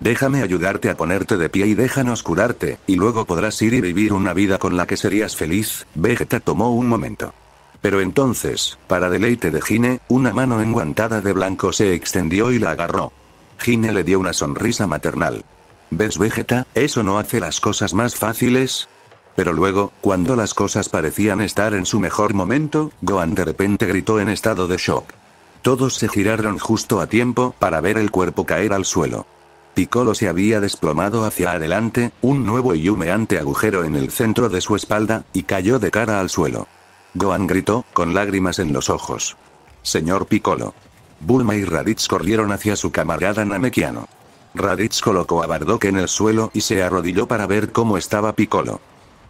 Déjame ayudarte a ponerte de pie y déjanos curarte, y luego podrás ir y vivir una vida con la que serías feliz. Vegeta tomó un momento. Pero entonces, para deleite de Gine, una mano enguantada de blanco se extendió y la agarró. Gine le dio una sonrisa maternal. ¿Ves Vegeta? Eso no hace las cosas más fáciles, pero luego, cuando las cosas parecían estar en su mejor momento, Gohan de repente gritó en estado de shock. Todos se giraron justo a tiempo para ver el cuerpo caer al suelo. Piccolo se había desplomado hacia adelante, un nuevo y humeante agujero en el centro de su espalda, y cayó de cara al suelo. Gohan gritó, con lágrimas en los ojos. Señor Piccolo. Bulma y Raditz corrieron hacia su camarada Namekiano. Raditz colocó a Bardock en el suelo y se arrodilló para ver cómo estaba Piccolo.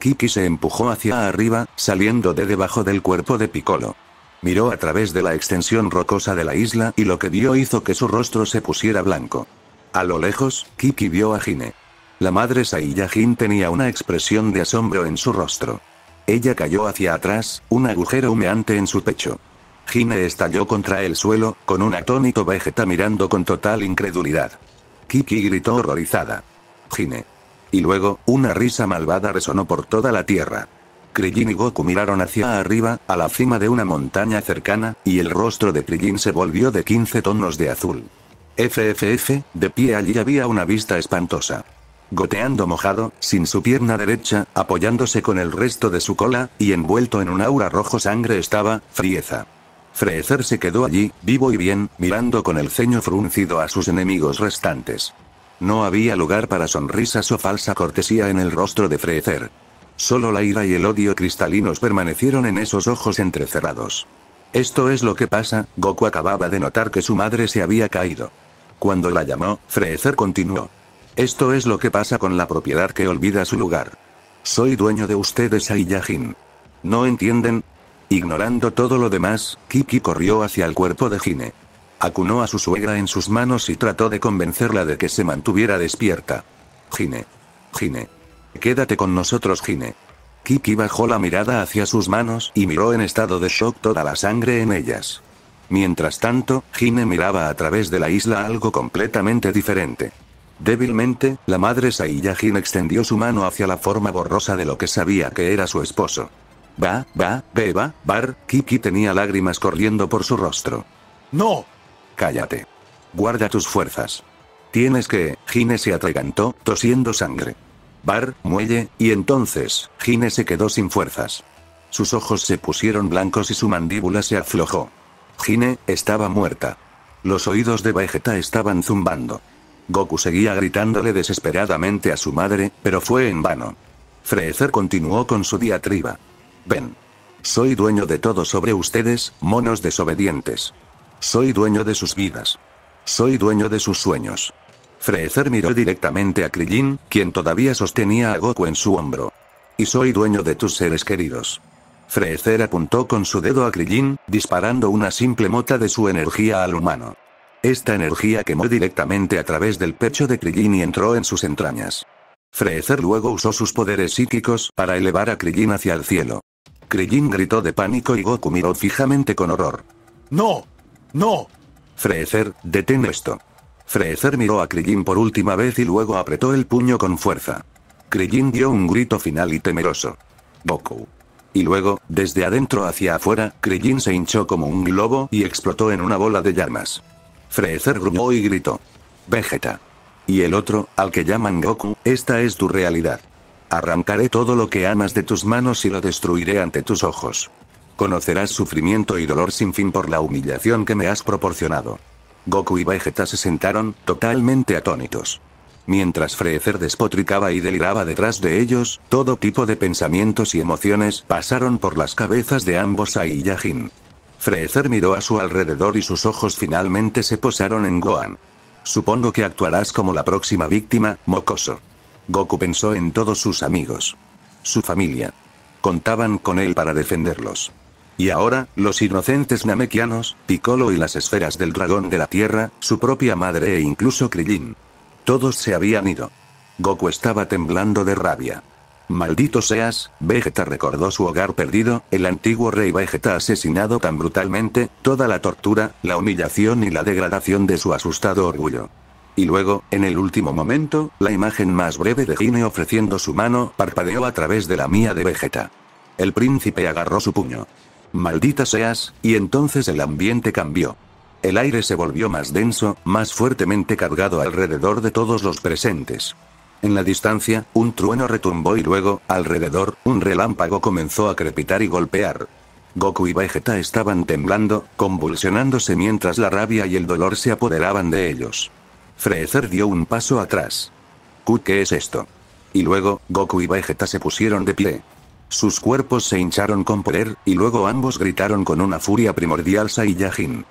Kiki se empujó hacia arriba, saliendo de debajo del cuerpo de Piccolo. Miró a través de la extensión rocosa de la isla y lo que vio hizo que su rostro se pusiera blanco. A lo lejos, Kiki vio a Gine. La madre Saiyajin tenía una expresión de asombro en su rostro. Ella cayó hacia atrás, un agujero humeante en su pecho. Gine estalló contra el suelo, con un atónito Vegeta mirando con total incredulidad. Kiki gritó horrorizada. Hine. Y luego, una risa malvada resonó por toda la tierra. Krillin y Goku miraron hacia arriba, a la cima de una montaña cercana, y el rostro de Krillin se volvió de 15 tonos de azul. FFF, de pie allí había una vista espantosa. Goteando mojado, sin su pierna derecha, apoyándose con el resto de su cola, y envuelto en un aura rojo sangre estaba, Frieza. Freezer se quedó allí, vivo y bien, mirando con el ceño fruncido a sus enemigos restantes. No había lugar para sonrisas o falsa cortesía en el rostro de Freecer. Solo la ira y el odio cristalinos permanecieron en esos ojos entrecerrados. Esto es lo que pasa, Goku acababa de notar que su madre se había caído. Cuando la llamó, Freecer continuó. Esto es lo que pasa con la propiedad que olvida su lugar. Soy dueño de ustedes Ayajin. ¿No entienden? Ignorando todo lo demás, Kiki corrió hacia el cuerpo de Hine. Acunó a su suegra en sus manos y trató de convencerla de que se mantuviera despierta. Gine. Gine. Quédate con nosotros, Gine. Kiki bajó la mirada hacia sus manos y miró en estado de shock toda la sangre en ellas. Mientras tanto, Gine miraba a través de la isla algo completamente diferente. Débilmente, la madre Gine extendió su mano hacia la forma borrosa de lo que sabía que era su esposo. Va, va, beba, bar, Kiki tenía lágrimas corriendo por su rostro. ¡No! Cállate. Guarda tus fuerzas. Tienes que, Gine se atragantó, tosiendo sangre. Bar, muelle, y entonces, Gine se quedó sin fuerzas. Sus ojos se pusieron blancos y su mandíbula se aflojó. Gine, estaba muerta. Los oídos de Vegeta estaban zumbando. Goku seguía gritándole desesperadamente a su madre, pero fue en vano. Freezer continuó con su diatriba. Ven. Soy dueño de todo sobre ustedes, monos desobedientes. Soy dueño de sus vidas. Soy dueño de sus sueños. Freezer miró directamente a Krillin, quien todavía sostenía a Goku en su hombro. Y soy dueño de tus seres queridos. Freezer apuntó con su dedo a Krillin, disparando una simple mota de su energía al humano. Esta energía quemó directamente a través del pecho de Krillin y entró en sus entrañas. Frezer luego usó sus poderes psíquicos para elevar a Krillin hacia el cielo. Krillin gritó de pánico y Goku miró fijamente con horror. ¡No! ¡No! Freezer, detén esto. Freezer miró a Krillin por última vez y luego apretó el puño con fuerza. Krillin dio un grito final y temeroso. Goku. Y luego, desde adentro hacia afuera, Krillin se hinchó como un globo y explotó en una bola de llamas. Freezer gruñó y gritó. Vegeta. Y el otro, al que llaman Goku, esta es tu realidad. Arrancaré todo lo que amas de tus manos y lo destruiré ante tus ojos. Conocerás sufrimiento y dolor sin fin por la humillación que me has proporcionado. Goku y Vegeta se sentaron, totalmente atónitos. Mientras Frezer despotricaba y deliraba detrás de ellos, todo tipo de pensamientos y emociones pasaron por las cabezas de ambos a y miró a su alrededor y sus ojos finalmente se posaron en Gohan. Supongo que actuarás como la próxima víctima, mocoso. Goku pensó en todos sus amigos. Su familia. Contaban con él para defenderlos. Y ahora, los inocentes namekianos, Piccolo y las esferas del dragón de la tierra, su propia madre e incluso Krillin. Todos se habían ido. Goku estaba temblando de rabia. Maldito seas, Vegeta recordó su hogar perdido, el antiguo rey Vegeta asesinado tan brutalmente, toda la tortura, la humillación y la degradación de su asustado orgullo. Y luego, en el último momento, la imagen más breve de Gine ofreciendo su mano parpadeó a través de la mía de Vegeta. El príncipe agarró su puño. Maldita seas, y entonces el ambiente cambió. El aire se volvió más denso, más fuertemente cargado alrededor de todos los presentes. En la distancia, un trueno retumbó y luego, alrededor, un relámpago comenzó a crepitar y golpear. Goku y Vegeta estaban temblando, convulsionándose mientras la rabia y el dolor se apoderaban de ellos. Freezer dio un paso atrás. ¿Qué es esto? Y luego, Goku y Vegeta se pusieron de pie. Sus cuerpos se hincharon con poder, y luego ambos gritaron con una furia primordial Saiyajin.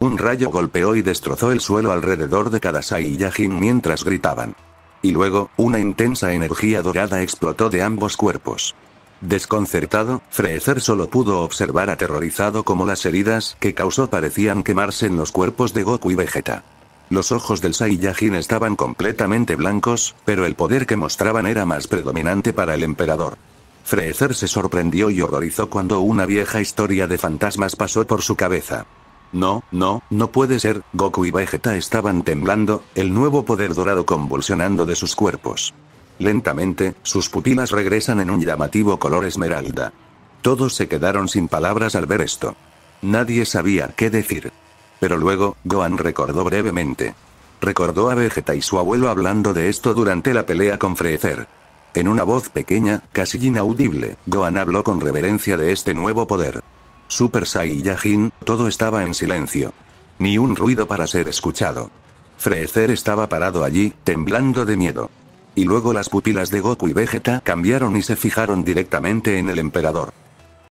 Un rayo golpeó y destrozó el suelo alrededor de cada Saiyajin mientras gritaban. Y luego, una intensa energía dorada explotó de ambos cuerpos. Desconcertado, Freezer solo pudo observar aterrorizado como las heridas que causó parecían quemarse en los cuerpos de Goku y Vegeta. Los ojos del Saiyajin estaban completamente blancos, pero el poder que mostraban era más predominante para el emperador. Freezer se sorprendió y horrorizó cuando una vieja historia de fantasmas pasó por su cabeza. No, no, no puede ser, Goku y Vegeta estaban temblando, el nuevo poder dorado convulsionando de sus cuerpos. Lentamente, sus pupilas regresan en un llamativo color esmeralda. Todos se quedaron sin palabras al ver esto. Nadie sabía qué decir. Pero luego, Gohan recordó brevemente. Recordó a Vegeta y su abuelo hablando de esto durante la pelea con Freezer. En una voz pequeña, casi inaudible, Gohan habló con reverencia de este nuevo poder. Super Saiyajin, todo estaba en silencio. Ni un ruido para ser escuchado. Freezer estaba parado allí, temblando de miedo. Y luego las pupilas de Goku y Vegeta cambiaron y se fijaron directamente en el emperador.